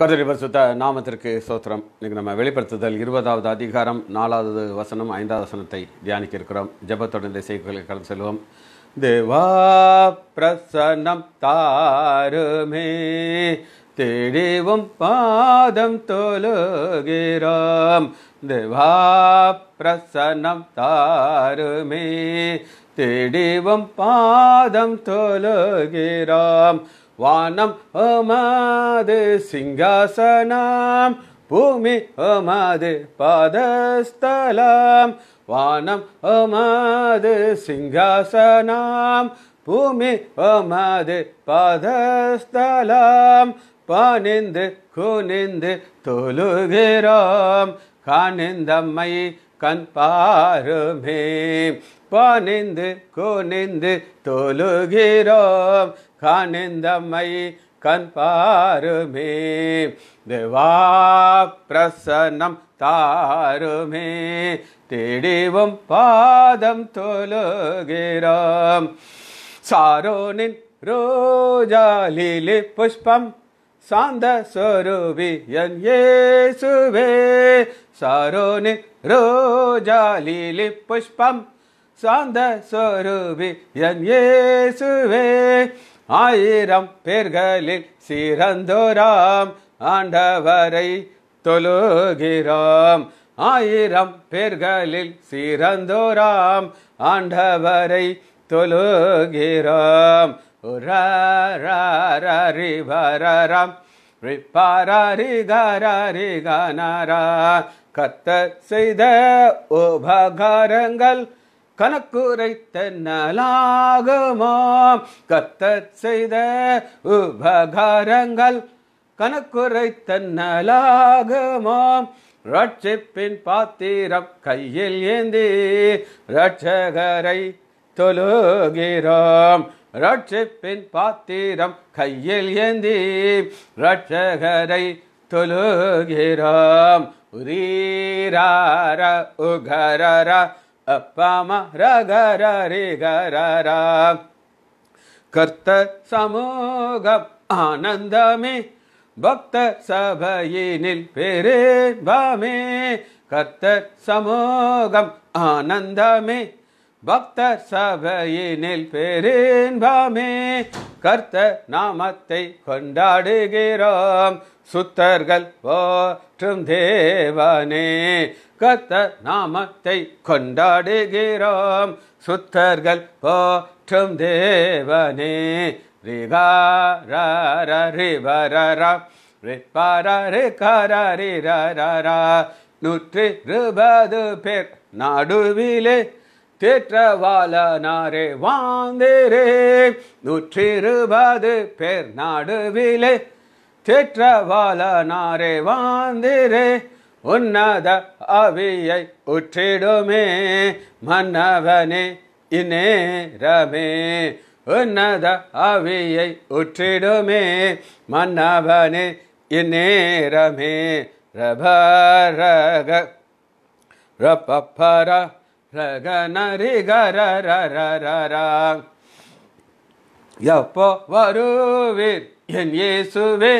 கர்த்தரிவர் சுத்த நாமத்திற்கு சோத்திரம் இன்றைக்கி நம்ம வெளிப்படுத்துதல் இருபதாவது அதிகாரம் நாலாவது வசனம் ஐந்தாவது வசனத்தை தியானிக்க இருக்கிறோம் ஜபத்தொடர்ந்த செய்திகளை கடந்து செல்வோம் தேவா பிரசனம் தாருமே தெளிவும் பாதம் தொழுகிறோம் தேவா பிரசனம் தாருமே தெளிவும் பாதம் தொழுகிறோம் वानम् अमादे सिंहासनाम् भूमि अमादे पदस्थलं वानम् अमादे सिंहासनाम् भूमि अमाद पदस्थलं पनिन् कुनि तोलुगरम् कानिम्मे कन् பானிந்து கூனிந்து தொழுகிறோம் காணிந்தம்மை கண் பாருமே தேவா பிரசன்னம் தாருமே தேடிவும் பாதம் தொழுகிறோம் சாரோனின் ரோஜாலிலே புஷ்பம் சாந்த சொரூபி என் ஏசுவே சாரோனின் ரோஜாலிலே புஷ்பம் சாந்த சொரூபி என் இயேசுவே ஆயிரம் பேர்களில் சிறந்தோராம் ஆண்டவரை தொழுகிறோம் ஆயிரம் பேர்களில் சிறந்தோராம் ஆண்டவரை தொழுகிறோம் உரரி வரரம் ரிப்பாரி கரரி கனரா கத்த செய்த உபகாரங்கள் கணக்குரைத்த நலாகமாம் கத்த செய்த உபகாரங்கள் கணக்குரைத்த நலாகமாம் ரட்சிப்பின் பாத்திரம் கையில் ஏந்தி ரட்சகரை தொழுகிறோம் ரட்சிப்பின் பாத்திரம் கையில் ஏந்தி ரட்சகரை தொழுகிறோம் உரீரார உகரரா अपाम र रे गर कर्त समोग आनन्द मे भक्त सभये निल् पेरे भामे कर्त समोगम् आनन्द பக்தர் சபையினில் பேரின்பாமே கர்த்த நாமத்தை கொண்டாடுகிறோம் சுத்தர்கள் போற்றும் தேவனே கர்த்த நாமத்தை கொண்டாடுகிறோம் சுத்தர்கள் போற்றும் தேவனே ரிகாரா கரரி நூற்றி இருபது பேர் நாடுவிலே தேற்றவாலனாரே வாந்தேரே நூற்றிருபது பேர் நாடுவிலே தேற்றவாலனாரே வாந்திரே உன்னத அவியை உற்றிடுமே மன்னவனே இனேரமே உன்னத அவியை உற்றிடுமே மன்னவனே இனேரமே ரபரக ரப்பரா ரகனரி எப்போ வருவீர் என் இயேசுவே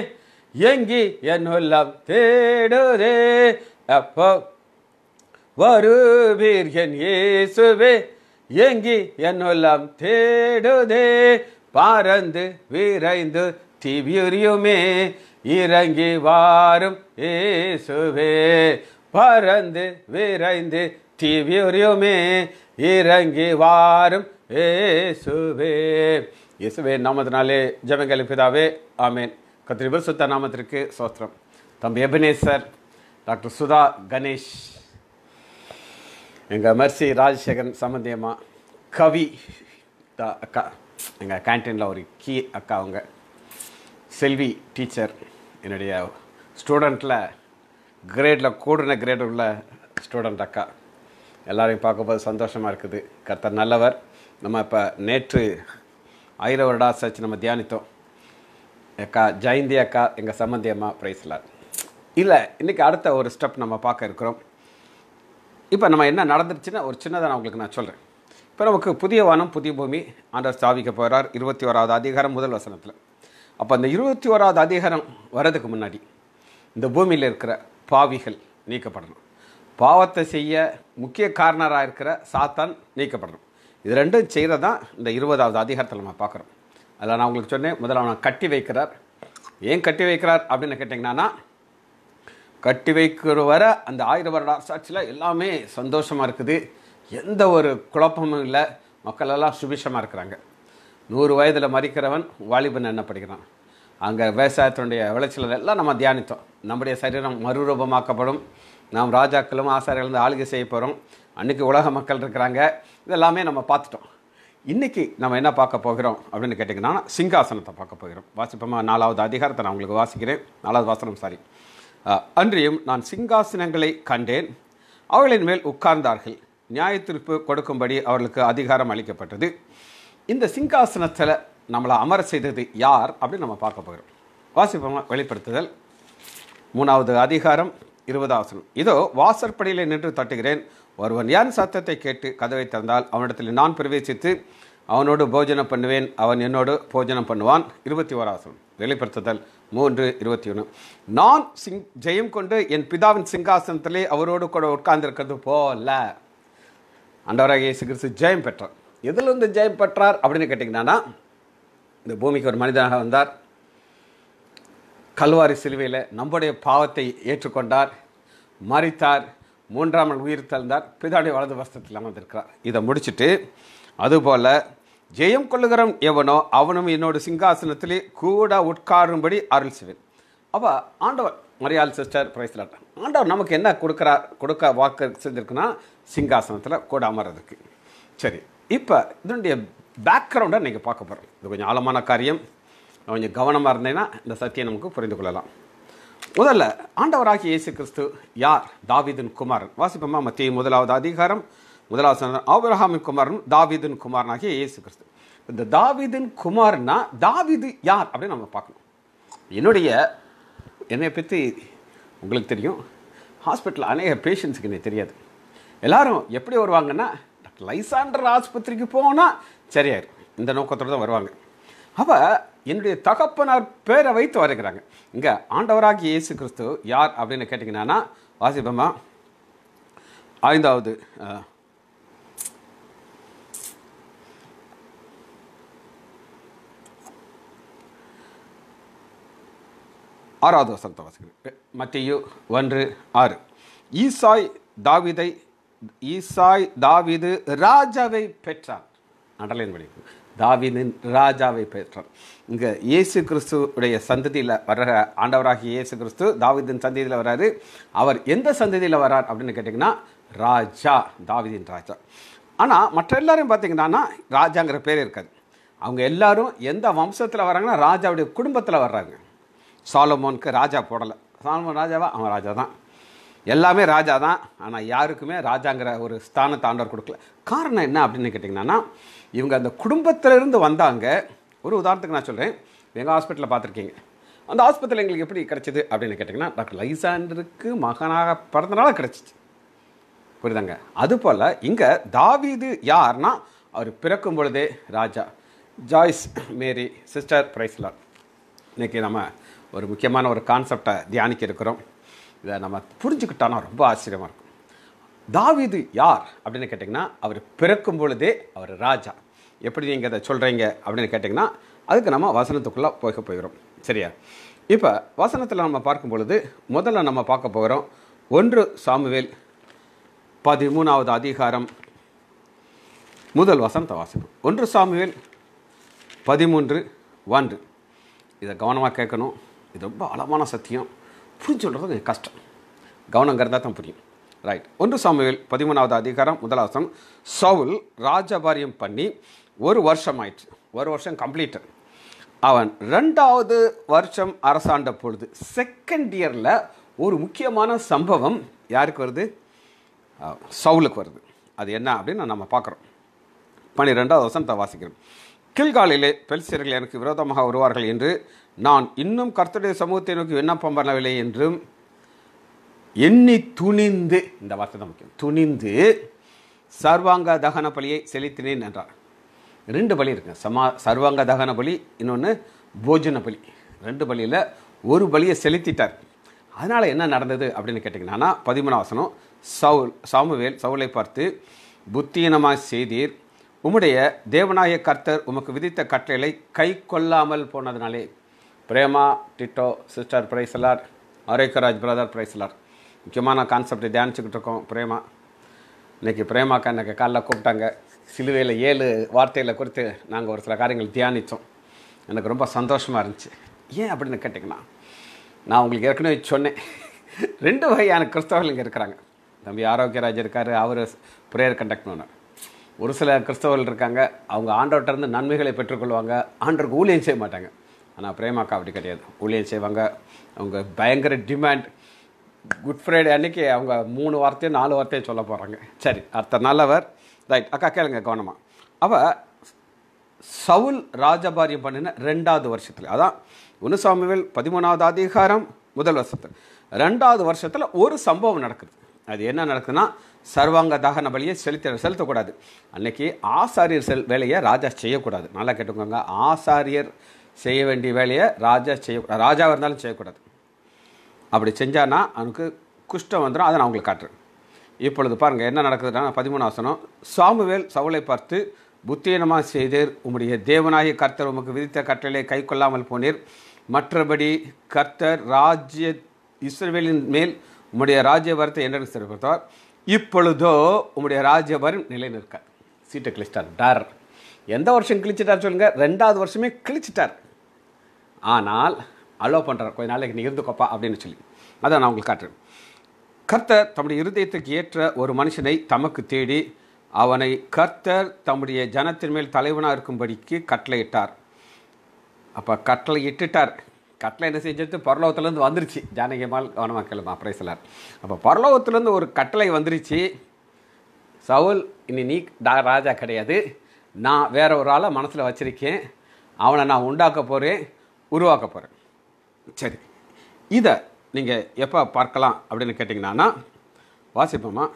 எங்கி என் உள்ளம் தேடுதே எப்போ வருவீர் என் இயேசுவே எங்கி என் உள்ளம் தேடுதே பாரந்து விரைந்து திவியுமே இறங்கி வாரும் இயேசுவே பறந்து விரைந்து தீவிரியுமே இறங்கி வாரும் ஏசுவே இயேசுவே நாமத்தினாலே ஜபங்கலி பிதாவே ஆமேன் கத்திரிபு சுத்த நாமத்திற்கு சோஸ்திரம் தம்பி எபினேசர் டாக்டர் சுதா கணேஷ் எங்கள் மர்சி ராஜசேகரன் சம்பந்தியமாக கவி அக்கா எங்கள் கேன்டீனில் ஒரு கீ அக்கா அவங்க செல்வி டீச்சர் என்னுடைய ஸ்டூடெண்ட்டில் கிரேடில் கூடுன கிரேட் உள்ள ஸ்டூடெண்ட் அக்கா எல்லாரையும் பார்க்கும்போது சந்தோஷமாக இருக்குது கர்த்தர் நல்லவர் நம்ம இப்போ நேற்று ஆயிரம் வருடா சச்சு நம்ம தியானித்தோம் அக்கா ஜெயந்தி அக்கா எங்கள் சம்மந்தி அம்மா பிரைஸ்லார் இல்லை இன்றைக்கி அடுத்த ஒரு ஸ்டெப் நம்ம பார்க்க இருக்கிறோம் இப்போ நம்ம என்ன நடந்துருச்சுன்னா ஒரு சின்னதாக நான் உங்களுக்கு நான் சொல்கிறேன் இப்போ நமக்கு புதிய வானம் புதிய பூமி ஆண்டர் ஸ்தாபிக்க போகிறார் இருபத்தி ஓராவது அதிகாரம் முதல் வசனத்தில் அப்போ அந்த இருபத்தி ஓராவது அதிகாரம் வர்றதுக்கு முன்னாடி இந்த பூமியில் இருக்கிற பாவிகள் நீக்கப்படணும் பாவத்தை செய்ய முக்கிய காரணராக இருக்கிற சாத்தான் நீக்கப்படணும் இது ரெண்டும் செய்கிறது தான் இந்த இருபதாவது அதிகாரத்தில் நம்ம பார்க்குறோம் அதில் நான் உங்களுக்கு சொன்னேன் முதல்ல அவனை கட்டி வைக்கிறார் ஏன் கட்டி வைக்கிறார் அப்படின்னு கேட்டிங்கன்னா கட்டி வைக்கிற வர அந்த ஆயிரம் வருட அரசாட்சியில் எல்லாமே சந்தோஷமாக இருக்குது எந்த ஒரு குழப்பமும் இல்லை மக்களெல்லாம் சுபிஷமாக இருக்கிறாங்க நூறு வயதில் மறிக்கிறவன் வாலிபன் என்ன படிக்கிறான் அங்கே விவசாயத்தினுடைய விளைச்சல் எல்லாம் நம்ம தியானித்தோம் நம்முடைய சரீரம் மறுரூபமாக்கப்படும் நாம் ராஜாக்களும் ஆசாரிகளும் ஆளுகை செய்ய போகிறோம் அன்றைக்கி உலக மக்கள் இருக்கிறாங்க இதெல்லாமே நம்ம பார்த்துட்டோம் இன்றைக்கி நம்ம என்ன பார்க்க போகிறோம் அப்படின்னு கேட்டிங்கன்னா சிங்காசனத்தை பார்க்க போகிறோம் வாசிப்போமா நாலாவது அதிகாரத்தை நான் உங்களுக்கு வாசிக்கிறேன் நாலாவது வாசனம் சாரி அன்றியும் நான் சிங்காசனங்களை கண்டேன் அவர்களின் மேல் உட்கார்ந்தார்கள் நியாயத்திருப்பு கொடுக்கும்படி அவர்களுக்கு அதிகாரம் அளிக்கப்பட்டது இந்த சிங்காசனத்தில் நம்மளை அமர செய்தது யார் அப்படின்னு நம்ம பார்க்க போகிறோம் வாசிப்போமா வெளிப்படுத்துதல் மூணாவது அதிகாரம் இருபதாவசனம் இதோ வாசற்படியில் நின்று தட்டுகிறேன் ஒருவன் யான் சத்தத்தை கேட்டு கதவை திறந்தால் அவனிடத்தில் நான் பிரவேசித்து அவனோடு போஜனம் பண்ணுவேன் அவன் என்னோடு போஜனம் பண்ணுவான் இருபத்தி ஓராசனம் வெளிப்படுத்துதல் மூன்று இருபத்தி ஒன்று நான் சிங் ஜெயம் கொண்டு என் பிதாவின் சிங்காசனத்திலே அவரோடு கூட உட்கார்ந்துருக்கிறது போல அண்டவராக சிகிச்சை ஜெயம் பெற்றார் எதிலிருந்து ஜெயம் பெற்றார் அப்படின்னு கேட்டிங்கன்னா இந்த பூமிக்கு ஒரு மனிதனாக வந்தார் கல்வாரி சிலுவையில் நம்முடைய பாவத்தை ஏற்றுக்கொண்டார் மறித்தார் மூன்றாம் நாள் உயிர் தந்தார் பிதாடைய வலது வஸ்திரத்தில் அமர்ந்திருக்கிறார் இதை முடிச்சுட்டு அதுபோல் ஜெயம் கொள்ளுகிறவன் எவனோ அவனும் என்னோட சிங்காசனத்திலே கூட உட்காரும்படி அருள் செய்வேன் அப்போ ஆண்டவர் மரியாள் சிஸ்டர் பிரைஸ்லாட் ஆண்டவர் நமக்கு என்ன கொடுக்குறார் கொடுக்க வாக்கு செஞ்சுருக்குன்னா சிங்காசனத்தில் கூட அமர்றதுக்கு சரி இப்போ இதனுடைய பேக்ரவுண்டை நீங்கள் பார்க்க போகிறோம் இது கொஞ்சம் ஆழமான காரியம் கொஞ்சம் கவனமாக இருந்தேன்னா இந்த சத்தியம் நமக்கு புரிந்து கொள்ளலாம் முதல்ல ஆண்டவராகி இயேசு கிறிஸ்து யார் தாவிதன் குமாரன் வாசிப்பமா மத்திய முதலாவது அதிகாரம் முதலாவது ஆபிரஹாமின் குமாரன் தாவிதன் குமாரன் ஆகிய இயேசு கிறிஸ்து இந்த தாவிதின் குமார்னா தாவிது யார் அப்படின்னு நம்ம பார்க்கணும் என்னுடைய என்னை பற்றி உங்களுக்கு தெரியும் ஹாஸ்பிட்டலில் அநேக பேஷண்ட்ஸுக்கு எனக்கு தெரியாது எல்லாரும் எப்படி வருவாங்கன்னா லைசாண்டர் ஆஸ்பத்திரிக்கு போனால் சரியாயிரு இந்த நோக்கத்தோடு தான் வருவாங்க அவள் என்னுடைய தகப்பனார் பேரை வைத்து வருகிறாங்க இங்கே ஆண்டவராகி இயேசு கிறிஸ்து யார் அப்படின்னு கேட்டிங்கன்னா வாசிபம்மா ஐந்தாவது ஆறாவது வசனத்தை வாசிக்கிறேன் மத்தியு ஒன்று ஆறு ஈசாய் தாவிதை ஈசாய் தாவிது ராஜாவை பெற்றார் அண்டர்லைன் பண்ணிக்கும் தாவிதின் ராஜாவை பெற்றான் இங்கே இயேசு கிறிஸ்துடைய சந்ததியில் வர்ற ஆண்டவராகி இயேசு கிறிஸ்து தாவிதின் சந்ததியில் வர்றாரு அவர் எந்த சந்ததியில் வரார் அப்படின்னு கேட்டிங்கன்னா ராஜா தாவிதின் ராஜா ஆனால் மற்ற எல்லாரும் பார்த்திங்கன்னா ராஜாங்கிற பேர் இருக்காது அவங்க எல்லாரும் எந்த வம்சத்தில் வராங்கன்னா ராஜாவுடைய குடும்பத்தில் வர்றாங்க சாலமோனுக்கு ராஜா போடலை சாலமோன் ராஜாவா அவன் ராஜா தான் எல்லாமே ராஜா தான் ஆனால் யாருக்குமே ராஜாங்கிற ஒரு ஸ்தானத்தை ஆண்டவர் கொடுக்கல காரணம் என்ன அப்படின்னு கேட்டிங்கன்னா இவங்க அந்த குடும்பத்திலேருந்து வந்தாங்க ஒரு உதாரணத்துக்கு நான் சொல்கிறேன் எங்கள் ஹாஸ்பிட்டலில் பார்த்துருக்கீங்க அந்த ஹாஸ்பிட்டல் எங்களுக்கு எப்படி கிடச்சிது அப்படின்னு கேட்டிங்கன்னா டாக்டர் லைசாண்டருக்கு மகனாக பிறந்தனால கிடச்சிச்சு புரியுதாங்க அதுபோல் இங்கே தாவீது யார்னா அவர் பிறக்கும் பொழுதே ராஜா ஜாய்ஸ் மேரி சிஸ்டர் பிரைஸ்லார் இன்றைக்கி நம்ம ஒரு முக்கியமான ஒரு கான்செப்டை தியானிக்க இருக்கிறோம் இதை நம்ம புரிஞ்சுக்கிட்டோன்னா ரொம்ப ஆச்சரியமாக இருக்கும் தாவிது யார் அப்படின்னு கேட்டிங்கன்னா அவர் பிறக்கும் பொழுதே அவர் ராஜா எப்படி நீங்கள் அதை சொல்கிறீங்க அப்படின்னு கேட்டிங்கன்னா அதுக்கு நம்ம வசனத்துக்குள்ளே போக போயிடும் சரியா இப்போ வசனத்தில் நம்ம பார்க்கும் பொழுது முதல்ல நம்ம பார்க்க போகிறோம் ஒன்று சாமுவேல் பதிமூணாவது அதிகாரம் முதல் வசனத்தை வாசனம் ஒன்று சாமுவேல் பதிமூன்று ஒன்று இதை கவனமாக கேட்கணும் இது ரொம்ப அழமான சத்தியம் புரிஞ்சு சொல்கிறது கொஞ்சம் கஷ்டம் கவனம் தான் புரியும் ரைட் ஒன்று சாமுவேல் பதிமூணாவது அதிகாரம் முதலாசம் சவுல் ராஜபாரியம் பண்ணி ஒரு வருஷம் ஆயிடுச்சு ஒரு வருஷம் கம்ப்ளீட்டு அவன் ரெண்டாவது வருஷம் அரசாண்ட பொழுது செகண்ட் இயரில் ஒரு முக்கியமான சம்பவம் யாருக்கு வருது சவுலுக்கு வருது அது என்ன அப்படின்னு நம்ம பார்க்குறோம் பன்னிரெண்டாவது வருஷம் வாசிக்கிறோம் கில்காலிலே பெல்சியர்கள் எனக்கு விரோதமாக வருவார்கள் என்று நான் இன்னும் கர்த்தருடைய சமூகத்தை நோக்கி விண்ணப்பம் பண்ணவில்லை என்றும் எண்ணி துணிந்து இந்த வார்த்தை தான் முக்கியம் துணிந்து சர்வாங்க தகன பலியை செலுத்தினேன் என்றார் ரெண்டு பலி இருக்கு சமா சர்வாங்க தகன பலி இன்னொன்று போஜன பலி ரெண்டு பலியில் ஒரு பலியை செலுத்திட்டார் அதனால் என்ன நடந்தது அப்படின்னு கேட்டிங்கன்னா பதிமூணாவசனம் சவுல் சாமுவேல் சவுலை பார்த்து புத்தீனமாக செய்தீர் உம்முடைய தேவநாய கர்த்தர் உமக்கு விதித்த கட்டளை கை கொள்ளாமல் போனதுனாலே பிரேமா டிட்டோ சிஸ்டர் பிரைசலார் ஆரோக்கியராஜ் பிரதர் பிரைசலார் முக்கியமான கான்செப்டை தியானிச்சுக்கிட்டு இருக்கோம் பிரேமா இன்றைக்கி பிரேமாக்கா எனக்கு காலைல கூப்பிட்டாங்க சிலுவையில் ஏழு வார்த்தைகளை குறித்து நாங்கள் ஒரு சில காரியங்கள் தியானித்தோம் எனக்கு ரொம்ப சந்தோஷமாக இருந்துச்சு ஏன் அப்படின்னு கேட்டிங்கன்னா நான் உங்களுக்கு ஏற்கனவே சொன்னேன் ரெண்டு வகையான கிறிஸ்தவர்கள் இங்கே இருக்கிறாங்க தம்பி ஆரோக்கியராஜ் இருக்கார் அவர் ப்ரேயர் கண்டக்ட் பண்ணார் ஒரு சில கிறிஸ்தவர்கள் இருக்காங்க அவங்க ஆண்டோட்டருந்து நன்மைகளை பெற்றுக்கொள்வாங்க ஆண்டருக்கு ஊழியம் செய்ய மாட்டாங்க ஆனால் பிரேமாக்கா அப்படி கிடையாது ஊழியம் செய்வாங்க அவங்க பயங்கர டிமாண்ட் குட் ஃப்ரைடே அன்றைக்கி அவங்க மூணு வார்த்தையும் நாலு வார்த்தையும் சொல்ல போகிறாங்க சரி அடுத்த நல்லவர் ரைட் அக்கா கேளுங்க கவனமாக அவள் சவுல் ராஜபாரியம் பண்ணின ரெண்டாவது வருஷத்தில் அதான் ஒன்று பதிமூணாவது அதிகாரம் முதல் வருஷத்தில் ரெண்டாவது வருஷத்தில் ஒரு சம்பவம் நடக்குது அது என்ன நடக்குதுன்னா சர்வாங்க தாகன பலியை செலுத்த செலுத்தக்கூடாது அன்னைக்கு ஆசாரியர் செல் வேலையை ராஜா செய்யக்கூடாது நல்லா கேட்டுக்கோங்க ஆசாரியர் செய்ய வேண்டிய வேலையை ராஜா செய்ய ராஜாவாக இருந்தாலும் செய்யக்கூடாது அப்படி செஞ்சானா அவனுக்கு குஷ்டம் வந்துடும் அதை நான் உங்களுக்கு காட்டுறேன் இப்பொழுது பாருங்கள் என்ன நடக்குதுன்னா பதிமூணு ஆசனம் சாமுவேல் சவுளை பார்த்து புத்தீனமாக செய்தீர் உம்முடைய தேவனாகிய கர்த்தர் உமக்கு விதித்த கட்டளை கை கொள்ளாமல் போனீர் மற்றபடி கர்த்தர் ராஜ்ய இஸ்ரேலின் மேல் உம்முடைய ராஜ்யபாரத்தை என்னென்னு சிறப்பித்தார் இப்பொழுதோ உம்முடைய ராஜ்யபாரம் நிலை நிற்க சீட்டை கிழிச்சிட்டார் டார் எந்த வருஷம் கிழிச்சிட்டார் சொல்லுங்கள் ரெண்டாவது வருஷமே கிழிச்சிட்டார் ஆனால் அலோ பண்ணுறார் கொஞ்ச நாளைக்கு நீ இருந்துக்கோப்பா அப்படின்னு சொல்லி அதான் நான் உங்களுக்கு காட்டுறேன் கர்த்தர் தம்முடைய இருதயத்துக்கு ஏற்ற ஒரு மனுஷனை தமக்கு தேடி அவனை கர்த்தர் தம்முடைய ஜனத்தின் மேல் தலைவனாக இருக்கும்படிக்கு கட்டளையிட்டார் அப்போ கட்டளை இட்டுட்டார் கட்டளை என்ன செஞ்சது பரலோகத்துலேருந்து வந்துருச்சு ஜானகிமால் அப்புறம் சிலர் அப்போ பரலோகத்துலேருந்து ஒரு கட்டளை வந்துருச்சு சவுல் இனி நீ ராஜா கிடையாது நான் வேற ஒரு ஆளை மனசில் வச்சுருக்கேன் அவனை நான் உண்டாக்க போகிறேன் உருவாக்க போகிறேன் சரி இதை நீங்கள் எப்போ பார்க்கலாம் அப்படின்னு கேட்டிங்கன்னா வாசிப்போம்மா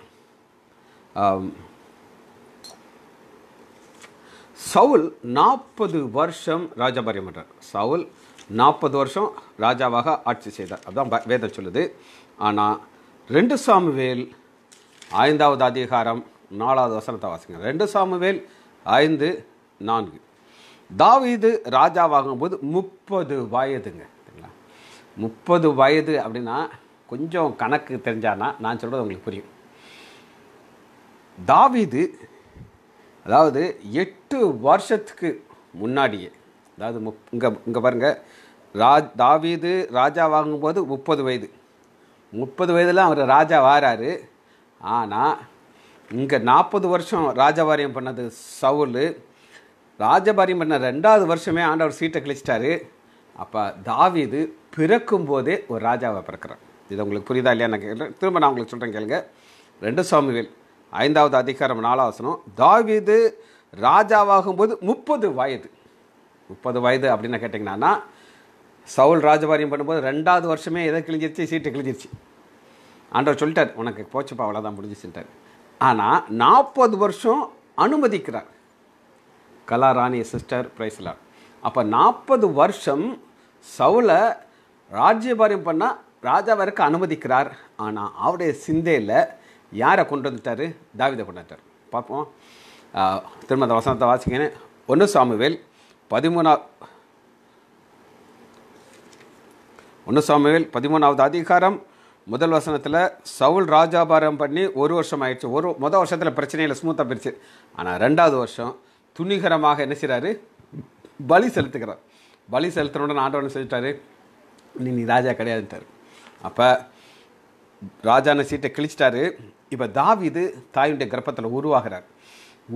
சவுல் நாற்பது வருஷம் ராஜபாரியம் பண்ணுறார் சவுல் நாற்பது வருஷம் ராஜாவாக ஆட்சி செய்தார் அதுதான் வேதம் சொல்லுது ஆனால் ரெண்டு சாமுவேல் ஐந்தாவது அதிகாரம் நாலாவது வசனத்தை வாசிங்க ரெண்டு சாமுவேல் ஐந்து நான்கு தாவீது போது முப்பது வயதுங்க சரிங்களா முப்பது வயது அப்படின்னா கொஞ்சம் கணக்கு தெரிஞ்சானா நான் சொல்கிறது உங்களுக்கு புரியும் தாவீது அதாவது எட்டு வருஷத்துக்கு முன்னாடியே அதாவது முப் இங்கே இங்கே பாருங்கள் ராஜ் தாவீது ராஜா வாங்கும்போது முப்பது வயது முப்பது வயதில் அவர் ராஜா வாராரு ஆனால் இங்கே நாற்பது வருஷம் ராஜபாரியம் பண்ணது சவுல் ராஜபாரியம் பண்ண ரெண்டாவது வருஷமே ஆண்டவர் சீட்டை கிழிச்சிட்டாரு அப்போ தாவீது பிறக்கும் போதே ஒரு ராஜாவை பிறக்கிறார் இது உங்களுக்கு புரியுதா இல்லையா நான் கேட்குறேன் திரும்ப நான் உங்களுக்கு சொல்கிறேன் கேளுங்க ரெண்டு சுவாமிவேல் ஐந்தாவது அதிகாரம் நாலாவசனம் ராஜாவாகும் ராஜாவாகும்போது முப்பது வயது முப்பது வயது அப்படின்னு கேட்டிங்கன்னா சவுல் ராஜபாரியம் பண்ணும்போது ரெண்டாவது வருஷமே எதை கிழிஞ்சிருச்சு சீட்டு கிழிஞ்சிருச்சு ஆண்டவர் சொல்லிட்டார் உனக்கு போச்சுப்பா அவ்வளோதான் முடிஞ்சிச்சுட்டார் ஆனால் நாற்பது வருஷம் அனுமதிக்கிறார் கலா ராணி சிஸ்டர் பிரைஸ்லார் அப்போ நாற்பது வருஷம் சவுலை ராஜ்யபாரியம் பண்ணால் ராஜாவாக இருக்க அனுமதிக்கிறார் ஆனால் அவருடைய சிந்தையில் யாரை கொண்டு வந்துட்டார் தாவிதை கொண்டு வந்துட்டார் பார்ப்போம் திருமத வசனத்தை வாசிக்கினேன் ஒன்று சாமுவேல் பதிமூணா ஒன்று சாமுவேல் பதிமூணாவது அதிகாரம் முதல் வசனத்தில் சவுல் ராஜாபாரம் பண்ணி ஒரு வருஷம் ஆயிடுச்சு ஒரு மொதல் வருஷத்தில் பிரச்சனையில் ஸ்மூத்தாக பிரிச்சு ஆனால் ரெண்டாவது வருஷம் துணிகரமாக என்ன செய்கிறாரு பலி செலுத்துக்கிறார் பலி செலுத்தினோட ஆண்டவன் செஞ்சுட்டாரு நீ நீ ராஜா கிடையாதுன்ட்டார் அப்போ ராஜான சீட்டை கிழிச்சிட்டாரு இப்போ தாவிது தாயுடைய கர்ப்பத்தில் உருவாகிறார்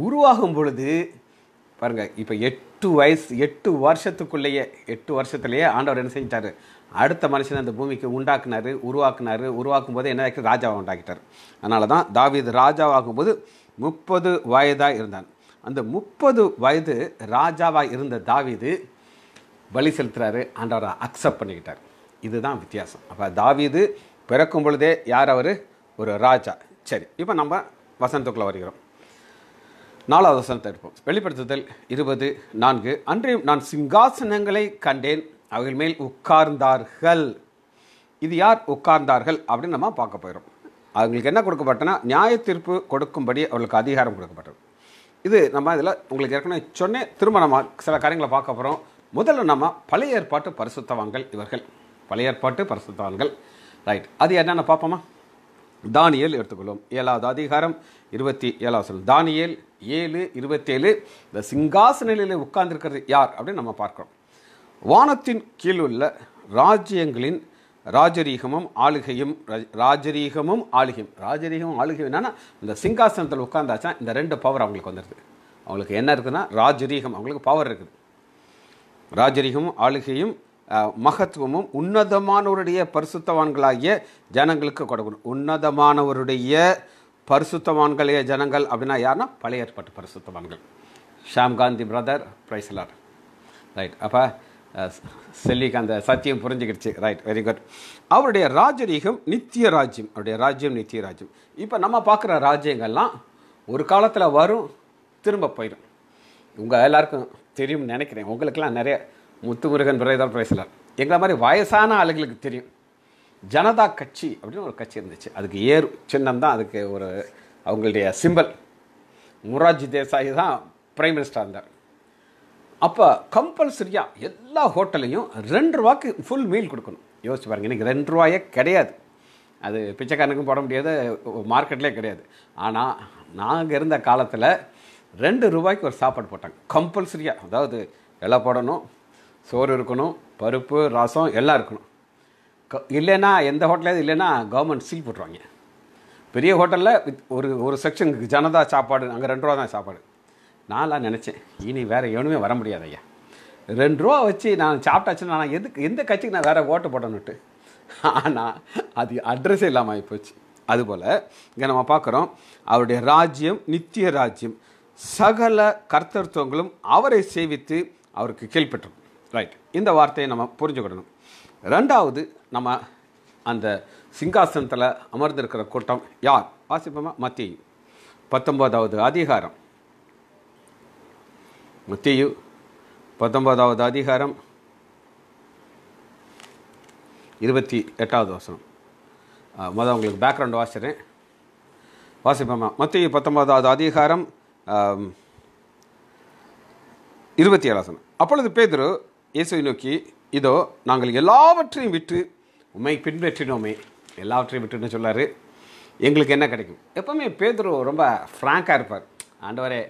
உருவாகும் பொழுது பாருங்கள் இப்போ எட்டு வயசு எட்டு வருஷத்துக்குள்ளேயே எட்டு வருஷத்துலேயே ஆண்டவர் என்ன செஞ்சிட்டாரு அடுத்த மனுஷன் அந்த பூமிக்கு உண்டாக்குனார் உருவாக்குனார் உருவாக்கும் போது என்ன ஆகிட்டு ராஜாவை உண்டாக்கிட்டார் அதனால தான் தாவீது ராஜாவாகும் போது முப்பது வயதாக இருந்தான் அந்த முப்பது வயது ராஜாவாக இருந்த தாவீது வழி செலுத்துகிறாரு ஆண்டவரை அக்செப்ட் பண்ணிக்கிட்டார் இதுதான் வித்தியாசம் அப்போ தாவீது பிறக்கும் பொழுதே யார் அவர் ஒரு ராஜா சரி இப்போ நம்ம வசந்தத்துக்குள்ளே வருகிறோம் நாலாவது வசனத்தை எடுப்போம் வெளிப்படுத்துதல் இருபது நான்கு அன்றையும் நான் சிங்காசனங்களை கண்டேன் அவர்கள் மேல் உட்கார்ந்தார்கள் இது யார் உட்கார்ந்தார்கள் அப்படின்னு நம்ம பார்க்க போயிடும் அவங்களுக்கு என்ன கொடுக்கப்பட்டேன்னா நியாய தீர்ப்பு கொடுக்கும்படி அவர்களுக்கு அதிகாரம் கொடுக்கப்பட்டது இது நம்ம இதில் உங்களுக்கு ஏற்கனவே சொன்னேன் திரும்ப நம்ம சில காரியங்களை பார்க்க போகிறோம் முதல்ல நம்ம பழைய ஏற்பாட்டு பரிசுத்தவான்கள் இவர்கள் பழைய ஏற்பாட்டு பரிசுத்தவான்கள் ரைட் அது என்னென்ன பார்ப்போமா தானியல் எடுத்துக்கொள்வோம் ஏழாவது அதிகாரம் இருபத்தி ஏழாவது சொல் தானியல் ஏழு இருபத்தேழு இந்த சிங்காசனிலே உட்கார்ந்துருக்கிறது யார் அப்படின்னு நம்ம பார்க்குறோம் வானத்தின் கீழ் உள்ள ராஜ்யங்களின் ராஜரீகமும் ஆளுகையும் ராஜரீகமும் ஆளுகையும் ராஜரீகமும் ஆளுகையும் என்னன்னா இந்த சிங்காசனத்தில் உட்காந்தாச்சா இந்த ரெண்டு பவர் அவங்களுக்கு வந்துடுது அவங்களுக்கு என்ன இருக்குதுன்னா ராஜரீகம் அவங்களுக்கு பவர் இருக்குது ராஜரீகமும் ஆளுகையும் மகத்துவமும் உன்னதமானவருடைய பரிசுத்தவான்களாகிய ஜனங்களுக்கு கொடுக்கணும் உன்னதமானவருடைய பரிசுத்தவான்களே ஜனங்கள் அப்படின்னா யாருன்னா பழைய ஏற்பாட்டு பரிசுத்தவான்கள் ஷாம் காந்தி பிரதர் பிரைஸ்லார் ரைட் அப்போ செல்லிக்கு அந்த சத்தியம் புரிஞ்சுக்கிடுச்சு ரைட் வெரி குட் அவருடைய ராஜரீகம் நித்திய ராஜ்யம் அவருடைய ராஜ்யம் நித்திய ராஜ்யம் இப்போ நம்ம பார்க்குற ராஜ்யங்கள்லாம் ஒரு காலத்தில் வரும் திரும்ப போயிடும் உங்கள் எல்லாருக்கும் தெரியும்னு நினைக்கிறேன் உங்களுக்கெல்லாம் நிறைய முத்துமுருகன் பிரேதர் பேசலாம் எங்களை மாதிரி வயசான ஆளுகளுக்கு தெரியும் ஜனதா கட்சி அப்படின்னு ஒரு கட்சி இருந்துச்சு அதுக்கு ஏர் சின்னம் தான் அதுக்கு ஒரு அவங்களுடைய சிம்பல் முராஜி தேசாயி தான் பிரைம் மினிஸ்டராக இருந்தார் அப்போ கம்பல்சரியாக எல்லா ஹோட்டல்லையும் ரெண்டு ரூபாய்க்கு ஃபுல் மீல் கொடுக்கணும் யோசிச்சு பாருங்கள் எனக்கு ரெண்டு ரூபாயே கிடையாது அது பிச்சைக்காரனுக்கும் போட முடியாது மார்க்கெட்லேயே கிடையாது ஆனால் நாங்கள் இருந்த காலத்தில் ரெண்டு ரூபாய்க்கு ஒரு சாப்பாடு போட்டாங்க கம்பல்சரியாக அதாவது எல்லாம் போடணும் சோறு இருக்கணும் பருப்பு ரசம் எல்லாம் இருக்கணும் க இல்லைன்னா எந்த ஹோட்டலையும் இல்லைன்னா கவர்மெண்ட் சீல் போட்டுருவாங்க பெரிய ஹோட்டலில் ஒரு ஒரு செக்ஷனுக்கு ஜனதா சாப்பாடு அங்கே ரெண்டு ரூபா தான் சாப்பாடு நான்லாம் நினச்சேன் இனி வேறு எவனுமே வர முடியாது ஐயா ரெண்டு ரூபா வச்சு நான் சாப்பிட்டாச்சுன்னா நான் எதுக்கு எந்த கட்சிக்கு நான் வேறு ஓட்டு போடணுன்ட்டு ஆனால் அது அட்ரஸே இல்லாமல் ஆகிப்போச்சு அதுபோல் இங்கே நம்ம பார்க்குறோம் அவருடைய ராஜ்யம் நித்திய ராஜ்யம் சகல கர்த்தத்துவங்களும் அவரை சேவித்து அவருக்கு கீழ்பற்றும் ரைட் இந்த வார்த்தையை நம்ம புரிஞ்சுக்கிடணும் ரெண்டாவது நம்ம அந்த சிங்காசனத்தில் அமர்ந்திருக்கிற கூட்டம் யார் வாசிப்போமா மத்திய பத்தொம்போதாவது அதிகாரம் மத்தியு பத்தொன்பதாவது அதிகாரம் இருபத்தி எட்டாவது வசனம் முதல் உங்களுக்கு பேக்ரவுண்ட் வாசிடுறேன் வாசிப்போமா மத்திய பத்தொன்பதாவது அதிகாரம் இருபத்தி ஏழு வசனம் அப்பொழுது பேதரு இயேசுவை நோக்கி இதோ நாங்கள் எல்லாவற்றையும் விற்று உண்மை பின்பற்றினோமே எல்லாவற்றையும் விட்டுன்னு சொல்லார் எங்களுக்கு என்ன கிடைக்கும் எப்போவுமே பேதுரு ரொம்ப ஃப்ராங்காக இருப்பார் ஆண்டவரே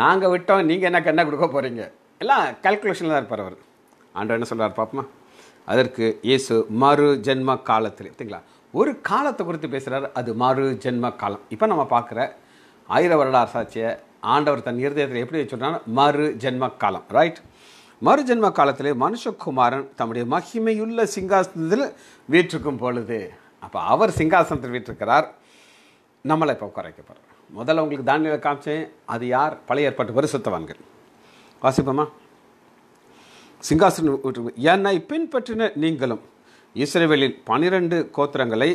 நாங்கள் விட்டோம் நீங்கள் என்ன கண்ணை கொடுக்க போகிறீங்க எல்லாம் கல்குலேஷனில் தான் இருப்பார் அவர் ஆண்டவர் என்ன சொல்கிறார் பாப்பமா அதற்கு இயேசு மறு ஜென்ம காலத்தில் சரிங்களா ஒரு காலத்தை குறித்து பேசுகிறார் அது மறு ஜென்ம காலம் இப்போ நம்ம பார்க்குற ஆயிர வருட சாட்சியை ஆண்டவர் தன் இருதயத்தில் எப்படி வச்சுருந்தாலும் மறு ஜென்ம காலம் ரைட் மறு ஜென்ம காலத்தில் மனுஷகுமாரன் தம்முடைய மகிமையுள்ள சிங்காசனத்தில் வீற்றுக்கும் பொழுது அப்போ அவர் சிங்காசனத்தில் வீற்றுக்கிறார் நம்மளை இப்போ குறைக்க போகிறார் முதல்ல உங்களுக்கு தானியில் காமிச்சேன் அது யார் பழைய ஏற்பாட்டு பரிசுத்தவான்கள் வாசிப்போமா சிங்காசனம் என்னை பின்பற்றின நீங்களும் இஸ்ரேவேலின் பனிரெண்டு கோத்திரங்களை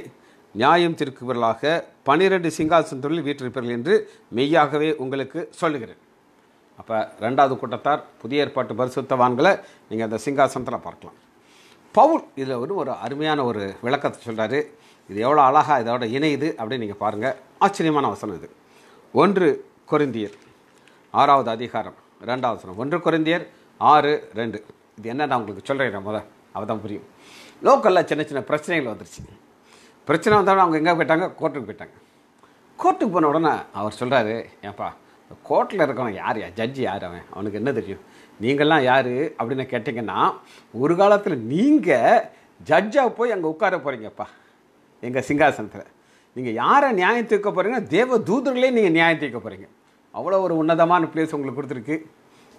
நியாயம் திருக்குவர்களாக பனிரெண்டு தொழில் வீற்றிருப்பீர்கள் என்று மெய்யாகவே உங்களுக்கு சொல்லுகிறேன் அப்போ ரெண்டாவது கூட்டத்தார் புதிய ஏற்பாட்டு பரிசுத்தவான்களை நீங்கள் அந்த சிங்காசனத்தில் பார்க்கலாம் பவுல் இதில் ஒரு ஒரு அருமையான ஒரு விளக்கத்தை சொல்கிறாரு இது எவ்வளோ அழகாக இதோட இணையுது அப்படின்னு நீங்கள் பாருங்கள் ஆச்சரியமான வசனம் இது ஒன்று குறைந்தியர் ஆறாவது அதிகாரம் ரெண்டாவது ஒன்று குறைந்தியர் ஆறு ரெண்டு இது என்ன நான் உங்களுக்கு சொல்கிறேன் முதல் அவள் தான் புரியும் லோக்கலில் சின்ன சின்ன பிரச்சனைகள் வந்துருச்சு பிரச்சனை வந்தாலும் அவங்க எங்கே போயிட்டாங்க கோர்ட்டுக்கு போயிட்டாங்க கோர்ட்டுக்கு போன உடனே அவர் சொல்கிறாரு ஏன்ப்பா கோர்ட்டில் இருக்கவன் யார் யா ஜட்ஜி யார் அவன் அவனுக்கு என்ன தெரியும் நீங்கள்லாம் யார் அப்படின்னு கேட்டிங்கன்னா ஒரு காலத்தில் நீங்கள் ஜட்ஜாக போய் அங்கே உட்கார போகிறீங்கப்பா எங்கள் சிங்காசனத்தில் நீங்கள் யாரை நியாயம் தீர்க்க போகிறீங்க தேவ தூதர்களே நீங்கள் நியாயம் தீர்க்க போகிறீங்க அவ்வளோ ஒரு உன்னதமான பிளேஸ் உங்களுக்கு கொடுத்துருக்கு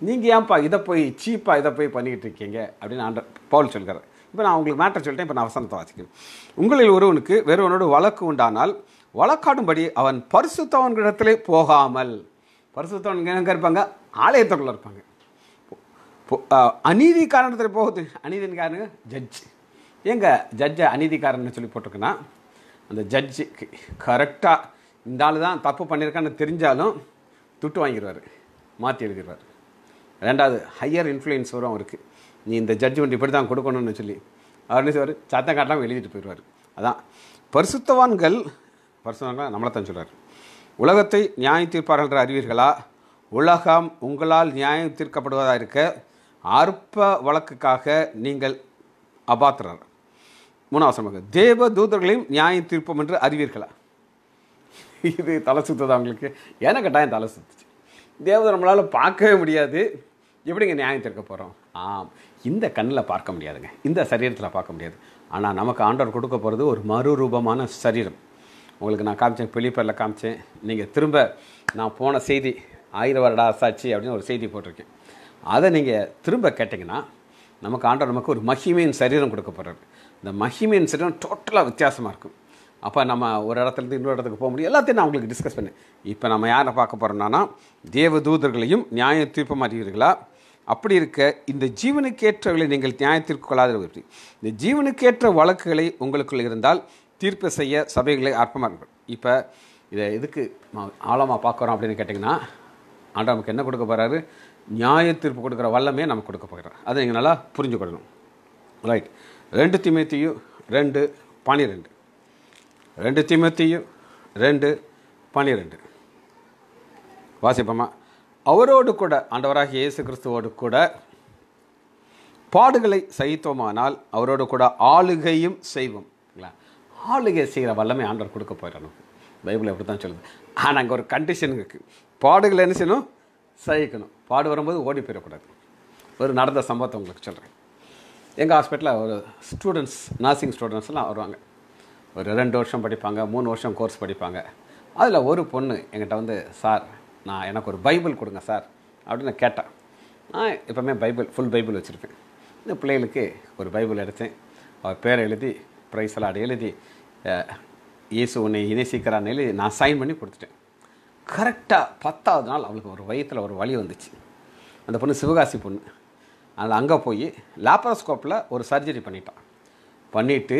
நீங்கள் ஏன்ப்பா இதை போய் சீப்பாக இதை போய் பண்ணிக்கிட்டு இருக்கீங்க அப்படின்னு ஆண்டர் பவுல் சொல்கிறார் இப்போ நான் உங்களுக்கு மேட்டர் சொல்லிட்டேன் இப்போ நான் வசனத்தை வாசிக்கிறேன் உங்களில் ஒருவனுக்கு வெறுவனோடு வழக்கு உண்டானால் வழக்காடும்படி அவன் பரிசுத்தவன்கிடத்திலே போகாமல் பரிசுத்தவன் எங்கே இருப்பாங்க ஆலயத்துக்குள்ளே இருப்பாங்க அநீதி காரணத்தில் போகுது அநீதின் காரணங்க ஜட்ஜ் எங்க ஜட்ஜை காரணம்னு சொல்லி போட்டிருக்குன்னா அந்த ஜட்ஜு கரெக்டாக இந்த ஆள் தான் தப்பு பண்ணியிருக்கான்னு தெரிஞ்சாலும் துட்டு வாங்கிடுவார் மாற்றி எழுதிடுவார் ரெண்டாவது ஹையர் இன்ஃப்ளூயன்ஸ் வரும் அவருக்கு நீ இந்த ஜட்ஜ்மெண்ட் இப்படி தான் கொடுக்கணும்னு சொல்லி அவர் சொல்வார் சத்தம் காட்டாமல் எழுதிட்டு போயிடுவார் அதான் பரிசுத்தவான்கள் பரிசுத்தவான்கள் நம்மளை தான் சொல்கிறார் உலகத்தை நியாய தீர்ப்பார்கள் அறிவீர்களா உலகம் உங்களால் நியாயம் தீர்க்கப்படுவதாக இருக்க அற்ப வழக்குக்காக நீங்கள் அபாத்திரர் மூணாவசமாக தேவ தூதர்களையும் நியாயம் தீர்ப்பம் என்று அறிவீர்களா இது தலை சுத்தது அவங்களுக்கு ஏன்னா கட்டாயம் தலை சுத்துச்சு தேவதை நம்மளால் பார்க்கவே முடியாது எப்படிங்க நியாயம் தீர்க்க போகிறோம் ஆம் இந்த கண்ணில் பார்க்க முடியாதுங்க இந்த சரீரத்தில் பார்க்க முடியாது ஆனால் நமக்கு ஆண்டவர் கொடுக்க போகிறது ஒரு மறுரூபமான சரீரம் உங்களுக்கு நான் காமிச்சேன் பிலிப்பரில் காமிச்சேன் நீங்கள் திரும்ப நான் போன செய்தி ஆயிரம் வருட ஆசாச்சு அப்படின்னு ஒரு செய்தி போட்டிருக்கேன் அதை நீங்கள் திரும்ப கேட்டிங்கன்னா நமக்கு ஆண்டவர் நமக்கு ஒரு மகிமையின் சரீரம் கொடுக்க போகிறாரு இந்த மஹிமின் சிடம் டோட்டலாக வித்தியாசமாக இருக்கும் அப்போ நம்ம ஒரு இடத்துலேருந்து இன்னொரு இடத்துக்கு போக முடியும் எல்லாத்தையும் நான் உங்களுக்கு டிஸ்கஸ் பண்ணேன் இப்போ நம்ம யாரை பார்க்க போகிறோம்னா தேவ தூதர்களையும் நியாய தீர்ப்பு மாற்றுவீர்களா அப்படி இருக்க இந்த ஜீவனுக்கேற்றவர்களை நீங்கள் நியாயத்திற்கு கொள்ளாத பற்றி இந்த ஜீவனுக்கேற்ற வழக்குகளை உங்களுக்குள் இருந்தால் தீர்ப்பு செய்ய சபைகளை அற்பமாக இருக்கும் இப்போ இதை எதுக்கு ஆழமாக பார்க்குறோம் அப்படின்னு கேட்டிங்கன்னா ஆண்டா நமக்கு என்ன கொடுக்க போகிறாரு நியாய தீர்ப்பு கொடுக்குற வல்லமே நமக்கு கொடுக்க போகிறார் அதை நீங்கள் நல்லா புரிஞ்சுக்கொள்ளணும் ரைட் ரெண்டு திமேத்தியும் ரெண்டு பனிரெண்டு ரெண்டு திமத்தியும் ரெண்டு பனிரெண்டு வாசிப்போமா அவரோடு கூட ஆண்டவராக இயேசு கிறிஸ்துவோடு கூட பாடுகளை சகித்தோமானால் அவரோடு கூட ஆளுகையும் செய்வோம் ஆளுகை செய்கிற வல்லமை ஆண்டவர் கொடுக்க போயிடணும் பைபிள் அப்படி தான் சொல்லுது ஆனால் அங்கே ஒரு கண்டிஷன் இருக்குது பாடுகளை என்ன செய்யணும் சகிக்கணும் பாடு வரும்போது ஓடி போயிடக்கூடாது ஒரு நடந்த சம்பவத்தை உங்களுக்கு சொல்கிறேன் எங்கள் ஹாஸ்பிட்டலில் ஒரு ஸ்டூடெண்ட்ஸ் நர்சிங் ஸ்டூடெண்ட்ஸ்லாம் வருவாங்க ஒரு ரெண்டு வருஷம் படிப்பாங்க மூணு வருஷம் கோர்ஸ் படிப்பாங்க அதில் ஒரு பொண்ணு எங்கிட்ட வந்து சார் நான் எனக்கு ஒரு பைபிள் கொடுங்க சார் அப்படின்னு நான் கேட்டேன் நான் எப்போவுமே பைபிள் ஃபுல் பைபிள் வச்சுருப்பேன் இந்த பிள்ளைகளுக்கு ஒரு பைபிள் எடுத்தேன் அவர் பேரை எழுதி ப்ரைஸ் எல்லாம் எழுதி இயேசு உன்னை இணைசிக்கிறான்னு எழுதி நான் சைன் பண்ணி கொடுத்துட்டேன் கரெக்டாக பத்தாவது நாள் அவளுக்கு ஒரு வயத்தில் ஒரு வழி வந்துச்சு அந்த பொண்ணு சிவகாசி பொண்ணு அதில் அங்கே போய் லேப்ரோஸ்கோப்பில் ஒரு சர்ஜரி பண்ணிட்டான் பண்ணிவிட்டு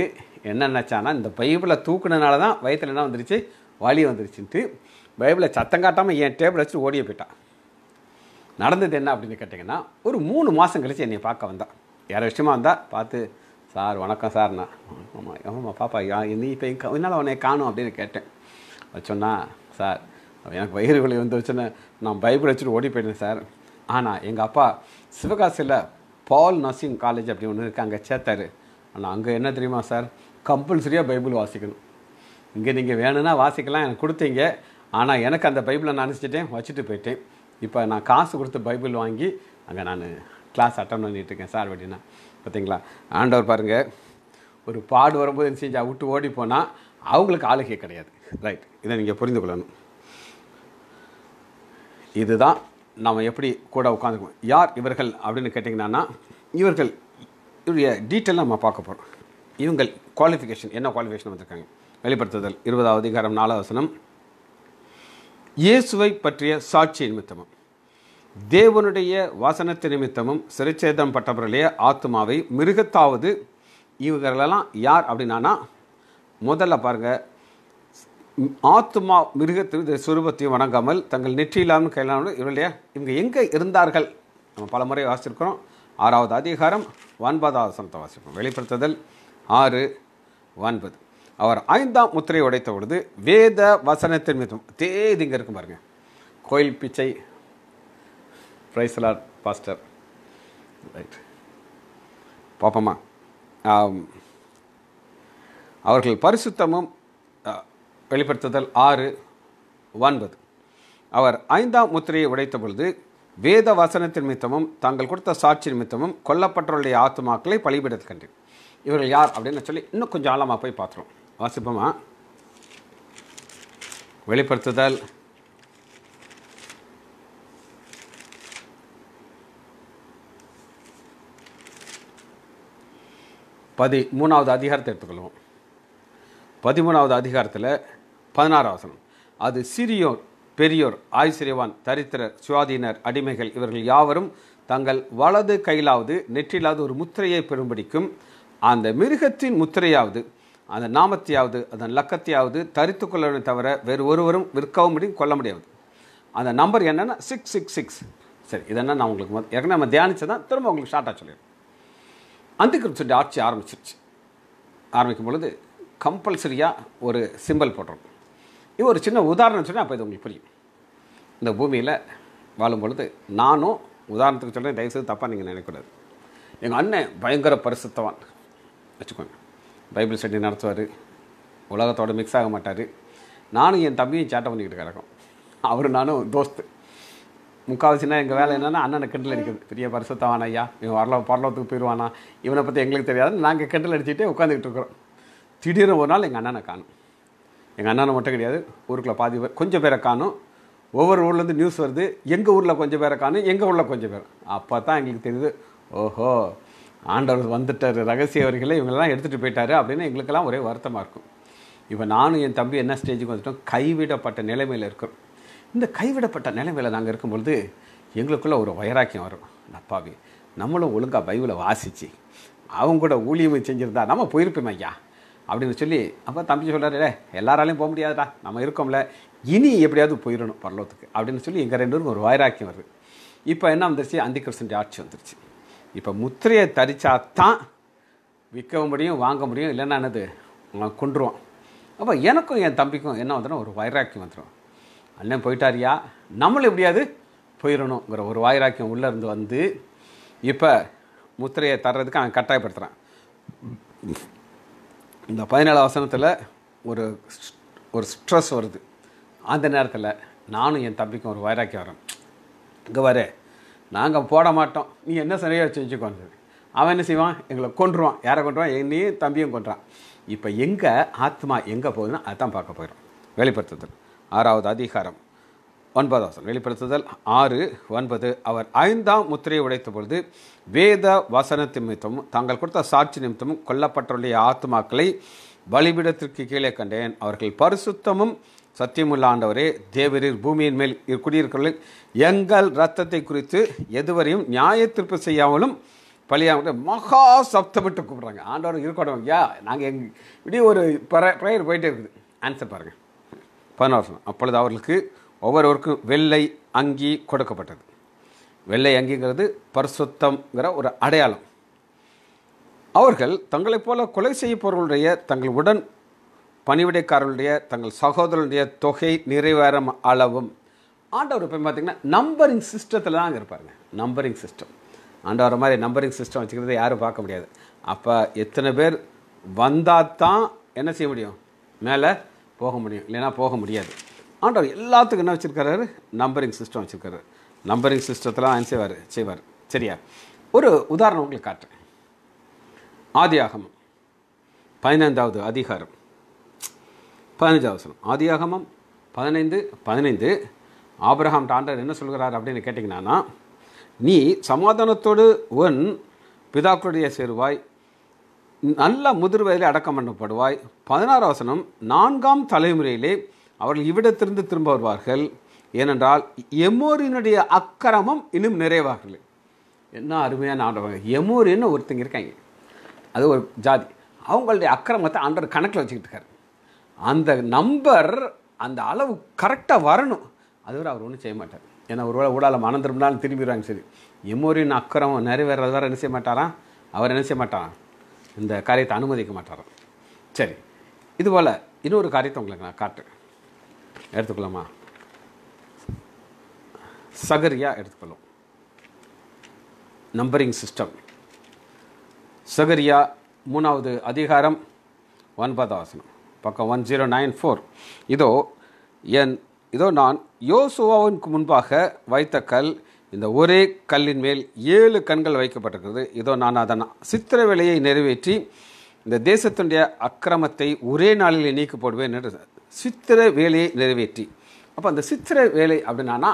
என்ன நினச்சானா இந்த பைபிளை தூக்குனனால தான் வயத்தில் என்ன வந்துருச்சு வலி வந்துருச்சுன்ட்டு பைபிளை சத்தம் காட்டாமல் என் டேபிள் வச்சு ஓடிய போயிட்டான் நடந்தது என்ன அப்படின்னு கேட்டிங்கன்னா ஒரு மூணு மாதம் கழித்து என்னை பார்க்க வந்தான் யாரோ விஷயமா வந்தால் பார்த்து சார் வணக்கம் சார்ண்ணா ஆமாம் ஆமாம் பாப்பா நீ இப்போ என்னால் உன்னை காணும் அப்படின்னு கேட்டேன் வச்சோன்னா சார் எனக்கு வயிறு வலி வந்து வச்சுன்னு நான் பைபிள் வச்சுட்டு ஓடி போயிட்டேன் சார் ஆனால் எங்கள் அப்பா சிவகாசியில் பால் நர்சிங் காலேஜ் அப்படி ஒன்று இருக்குது அங்கே சேர்த்தாரு ஆனால் அங்கே என்ன தெரியுமா சார் கம்பல்சரியாக பைபிள் வாசிக்கணும் இங்கே நீங்கள் வேணும்னா வாசிக்கலாம் எனக்கு கொடுத்தீங்க ஆனால் எனக்கு அந்த பைபிளை நான் நினச்சிட்டேன் வச்சுட்டு போயிட்டேன் இப்போ நான் காசு கொடுத்து பைபிள் வாங்கி அங்கே நான் கிளாஸ் அட்டன் பண்ணிகிட்ருக்கேன் சார் அப்படின்னா பார்த்தீங்களா ஆண்டவர் பாருங்கள் ஒரு பாடு வரும்போது என்ன செஞ்சால் விட்டு ஓடி போனால் அவங்களுக்கு ஆளுகை கிடையாது ரைட் இதை நீங்கள் புரிந்து கொள்ளணும் இதுதான் நாம் எப்படி கூட உட்காந்துக்குவோம் யார் இவர்கள் அப்படின்னு கேட்டிங்கன்னா இவர்கள் இவருடைய டீட்டெயிலாக நம்ம பார்க்க போகிறோம் இவங்கள் குவாலிஃபிகேஷன் என்ன குவாலிஃபிகேஷன் வந்திருக்காங்க வெளிப்படுத்துதல் இருபதாவது அதிகாரம் நாலாவது வசனம் இயேசுவை பற்றிய சாட்சி நிமித்தமும் தேவனுடைய வாசனத்து நிமித்தமும் சிறைச்சேதம் பட்டவர்களே ஆத்மாவை மிருகத்தாவது இவர்களெல்லாம் யார் அப்படின்னா முதல்ல பாருங்கள் ஆத்மா மிருகத்தின் சுரூபத்தையும் வணங்காமல் தங்கள் இல்லாமல் கையிலாமல் இவருடைய இவங்க எங்கே இருந்தார்கள் நம்ம பல முறை வாசித்திருக்கிறோம் ஆறாவது அதிகாரம் ஒன்பதாவது சனத்தை வாசிப்போம் வெளிப்படுத்துதல் ஆறு ஒன்பது அவர் ஐந்தாம் முத்திரையை உடைத்த பொழுது வேத வசனத்தின் மீது தேதி இங்கே இருக்கும் பாருங்க கோயில் பிச்சை பிரைஸ்லார் பாஸ்டர் ரைட் பார்ப்போமா அவர்கள் பரிசுத்தமும் வெளிப்படுத்துதல் ஆறு ஒன்பது அவர் ஐந்தாம் முத்திரையை உடைத்த பொழுது வேத வசனத்தின் நிமித்தமும் தாங்கள் கொடுத்த சாட்சி நிமித்தமும் கொல்லப்பட்டவருடைய ஆத்துமாக்களை பலிபீடத்து கண்டேன் இவர்கள் யார் அப்படின்னு சொல்லி இன்னும் கொஞ்சம் ஆழமாக போய் பார்த்துருவோம் வாசிப்போமா வெளிப்படுத்துதல் பதி மூணாவது அதிகாரத்தை எடுத்துக்கொள்வோம் பதிமூணாவது அதிகாரத்தில் பதினாறு வசனம் அது சிறியோர் பெரியோர் ஆய்சிரியவான் தரித்திரர் சுவாதீனர் அடிமைகள் இவர்கள் யாவரும் தங்கள் வலது கையிலாவது நெற்றிலாவது ஒரு முத்திரையை பெறும்படிக்கும் அந்த மிருகத்தின் முத்திரையாவது அந்த நாமத்தையாவது அதன் லக்கத்தையாவது தரித்து கொள்ளணும் தவிர வேறு ஒருவரும் விற்கவும் முடியும் கொள்ள முடியாது அந்த நம்பர் என்னென்னா சிக்ஸ் சிக்ஸ் சிக்ஸ் சரி இதெல்லாம் நான் உங்களுக்கு ஏற்கனவே நம்ம தியானிச்சு தான் திரும்ப உங்களுக்கு ஷார்ட்டாக சொல்லிடுறேன் அந்த கிரிப்சுடைய ஆட்சி ஆரம்பிச்சிருச்சு ஆரம்பிக்கும் பொழுது கம்பல்சரியாக ஒரு சிம்பிள் போட்டிருக்கும் இது ஒரு சின்ன உதாரணம் சொன்னால் அப்போ இது உங்களுக்கு புரியும் இந்த பூமியில் வாழும் பொழுது நானும் உதாரணத்துக்கு சொல்கிறேன் தயவுசெய்து தப்பாக நீங்கள் நினைக்கூடாது எங்கள் அண்ணன் பயங்கர பரிசுத்தவான் வச்சுக்கோங்க பைபிள் ஸ்டடி நடத்துவார் உலகத்தோடு மிக்ஸ் ஆக மாட்டார் நானும் என் தம்பியும் சேட்டை பண்ணிக்கிட்டு கிடக்கும் அவரும் நானும் தோஸ்த்து முக்கால்வாசினா எங்கள் வேலை என்னென்னா அண்ணனை கிண்டல் அடிக்கிறது பெரிய பரிசுத்தவான் ஐயா இவன் வரல பரலோகத்துக்கு போயிடுவானா இவனை பற்றி எங்களுக்கு தெரியாதுன்னு நாங்கள் கிண்டல் அடிச்சுட்டே உட்காந்துக்கிட்டு இருக்கிறோம் திடீர்னு ஒரு நாள் எங்கள் அண்ணனை காணும் எங்கள் அண்ணனை மட்டும் கிடையாது ஊருக்குள்ளே பாதி பேர் கொஞ்சம் பேரை காணும் ஒவ்வொரு ஊர்லேருந்து நியூஸ் வருது எங்கள் ஊரில் கொஞ்சம் பேரை காணும் எங்கள் ஊரில் கொஞ்சம் பேர் அப்போ தான் எங்களுக்கு தெரியுது ஓஹோ ஆண்டவர் வந்துட்டார் ரகசிய வரிகளை இவங்கெல்லாம் எடுத்துகிட்டு போயிட்டாரு அப்படின்னு எங்களுக்கெல்லாம் ஒரே வருத்தமாக இருக்கும் இப்போ நானும் என் தம்பி என்ன ஸ்டேஜுக்கு வந்துட்டோம் கைவிடப்பட்ட நிலைமையில் இருக்கிறோம் இந்த கைவிடப்பட்ட நிலைமையில் நாங்கள் இருக்கும்பொழுது எங்களுக்குள்ளே ஒரு வைராக்கியம் வரும் அப்பாவே நம்மளும் ஒழுங்காக பைபிளை வாசித்து அவங்க கூட ஊழியமை செஞ்சுருந்தா நம்ம போயிருப்போம் ஐயா அப்படின்னு சொல்லி அப்போ தம்பி சொல்கிறாரு எல்லாராலையும் போக முடியாதுடா நம்ம இருக்கோம்ல இனி எப்படியாவது போயிடணும் பரலோத்துக்கு அப்படின்னு சொல்லி எங்கள் ரெண்டு பேரும் ஒரு வைராக்கியம் வருது இப்போ என்ன வந்துருச்சு அந்தி கிருஷ்ணன் ஆட்சி வந்துருச்சு இப்போ முத்திரையை தரிச்சா தான் விற்க முடியும் வாங்க முடியும் இல்லைன்னா என்னது கொண்டுருவோம் அப்போ எனக்கும் என் தம்பிக்கும் என்ன வந்துடும் ஒரு வைராக்கியம் வந்துடும் அண்ணன் போயிட்டாரியா நம்மளும் எப்படியாவது போயிடணுங்கிற ஒரு வாயிராக்கியம் உள்ளேருந்து வந்து இப்போ முத்திரையை தர்றதுக்கு அவன் கட்டாயப்படுத்துகிறான் இந்த பதினேழு வசனத்தில் ஒரு ஒரு ஸ்ட்ரெஸ் வருது அந்த நேரத்தில் நானும் என் தம்பிக்கும் ஒரு வைராக்கியம் வரும் இங்கே வர நாங்கள் போட மாட்டோம் நீ என்ன சரியாக செஞ்சுக்கோன்னு சொல்லி அவன் என்ன செய்வான் எங்களை கொன்றுவான் யாரை கொண்டுவான் என்னையும் தம்பியும் கொன்றான் இப்போ எங்கே ஆத்மா எங்கே போகுதுன்னா அதான் பார்க்க போயிடும் வெளிப்படுத்துதல் ஆறாவது அதிகாரம் ஒன்பதாவசனம் வெளிப்படுத்துதல் ஆறு ஒன்பது அவர் ஐந்தாம் முத்திரையை உடைத்த பொழுது வேத வசனத்து நிமித்தமும் தாங்கள் கொடுத்த சாட்சி நிமித்தமும் கொல்லப்பட்டவருடைய ஆத்மாக்களை பலிபீடத்திற்கு கீழே கண்டேன் அவர்கள் பரிசுத்தமும் சத்தியமுள்ள ஆண்டவரே தேவரீர் பூமியின் மேல் குடியிருக்கிறவர்கள் எங்கள் இரத்தத்தை குறித்து எதுவரையும் நியாயத்திற்பு செய்யாமலும் பழியாக மகா சப்தமிட்டு கூப்பிட்றாங்க ஆண்டவர் இருக்கட்டும் ஐயா நாங்கள் எங் இப்படி ஒரு ப்ரேயர் போயிட்டே இருக்குது ஆன்சர் பாருங்கள் பதினோரு அப்பொழுது அவர்களுக்கு ஒவ்வொருவருக்கும் வெள்ளை அங்கி கொடுக்கப்பட்டது வெள்ளை அங்கிங்கிறது பரிசுத்தம்ங்கிற ஒரு அடையாளம் அவர்கள் தங்களைப் போல கொலை செய்யப்பவர்களுடைய தங்கள் உடன் பணிவிடைக்காரர்களுடைய தங்கள் சகோதரனுடைய தொகை நிறைவேறும் அளவும் ஆண்டவர் போய் பார்த்திங்கன்னா நம்பரிங் சிஸ்டத்தில் தான் இருப்பாருங்க நம்பரிங் சிஸ்டம் ஆண்டவர் மாதிரி நம்பரிங் சிஸ்டம் வச்சுக்கிறது யாரும் பார்க்க முடியாது அப்போ எத்தனை பேர் வந்தால் தான் என்ன செய்ய முடியும் மேலே போக முடியும் இல்லைன்னா போக முடியாது ஆண்டவர் எல்லாத்துக்கும் என்ன வச்சுருக்காரு நம்பரிங் சிஸ்டம் வச்சுருக்காரு நம்பரிங் சிஸ்டத்தில் ஆன் செய்வார் செய்வார் சரியா ஒரு உதாரணம் உங்களுக்கு காட்டுறேன் ஆதியாகமம் பதினைந்தாவது அதிகாரம் பதினஞ்சாவது சொல்லணும் ஆதியாகமம் பதினைந்து பதினைந்து ஆப்ரஹாம் டாண்டர் என்ன சொல்கிறார் அப்படின்னு கேட்டிங்கன்னா நீ சமாதானத்தோடு உன் பிதாக்களுடைய சேருவாய் நல்ல முதிர் வயதில் அடக்கம் பண்ணப்படுவாய் பதினாறு வசனம் நான்காம் தலைமுறையிலே அவர்கள் இவ்விடத்திலிருந்து திரும்ப வருவார்கள் ஏனென்றால் எமோரினுடைய அக்கிரமம் இன்னும் நிறைவாகலை என்ன அருமையான ஆண்டவங்க எமோரின்னு ஒருத்தங்க இருக்காங்க அது ஒரு ஜாதி அவங்களுடைய அக்கிரமத்தை ஆண்டவர் கணக்கில் வச்சுக்கிட்டு இருக்கார் அந்த நம்பர் அந்த அளவு கரெக்டாக வரணும் அதுவரை அவர் ஒன்றும் செய்ய மாட்டார் ஏன்னா ஒருவேளை வேளை ஊடால மனம் திரும்பினாலும் திரும்பிடுவாங்க சரி எமோரின் அக்கிரமம் நிறைவேறது வேறு என்ன செய்ய மாட்டாராம் அவர் என்ன செய்ய மாட்டாரா இந்த காரியத்தை அனுமதிக்க மாட்டாராம் சரி இதுபோல் இன்னொரு காரியத்தை உங்களுக்கு நான் காட்டுறேன் எடுத்துக்கலாமா சகரியா எடுத்துக்கலாம் நம்பரிங் சிஸ்டம் சகரியா மூணாவது அதிகாரம் ஒன்பதாவசனம் பக்கம் ஒன் ஜீரோ நைன் ஃபோர் இதோ என் இதோ நான் யோசுவாவுக்கு முன்பாக வைத்த கல் இந்த ஒரே கல்லின் மேல் ஏழு கண்கள் வைக்கப்பட்டிருக்கிறது இதோ நான் அதன் சித்திர வேலையை நிறைவேற்றி இந்த தேசத்துடைய அக்கிரமத்தை ஒரே நாளில் போடுவேன் என்று சித்திர வேலையை நிறைவேற்றி அப்போ அந்த சித்திர வேலை அப்படின்னானா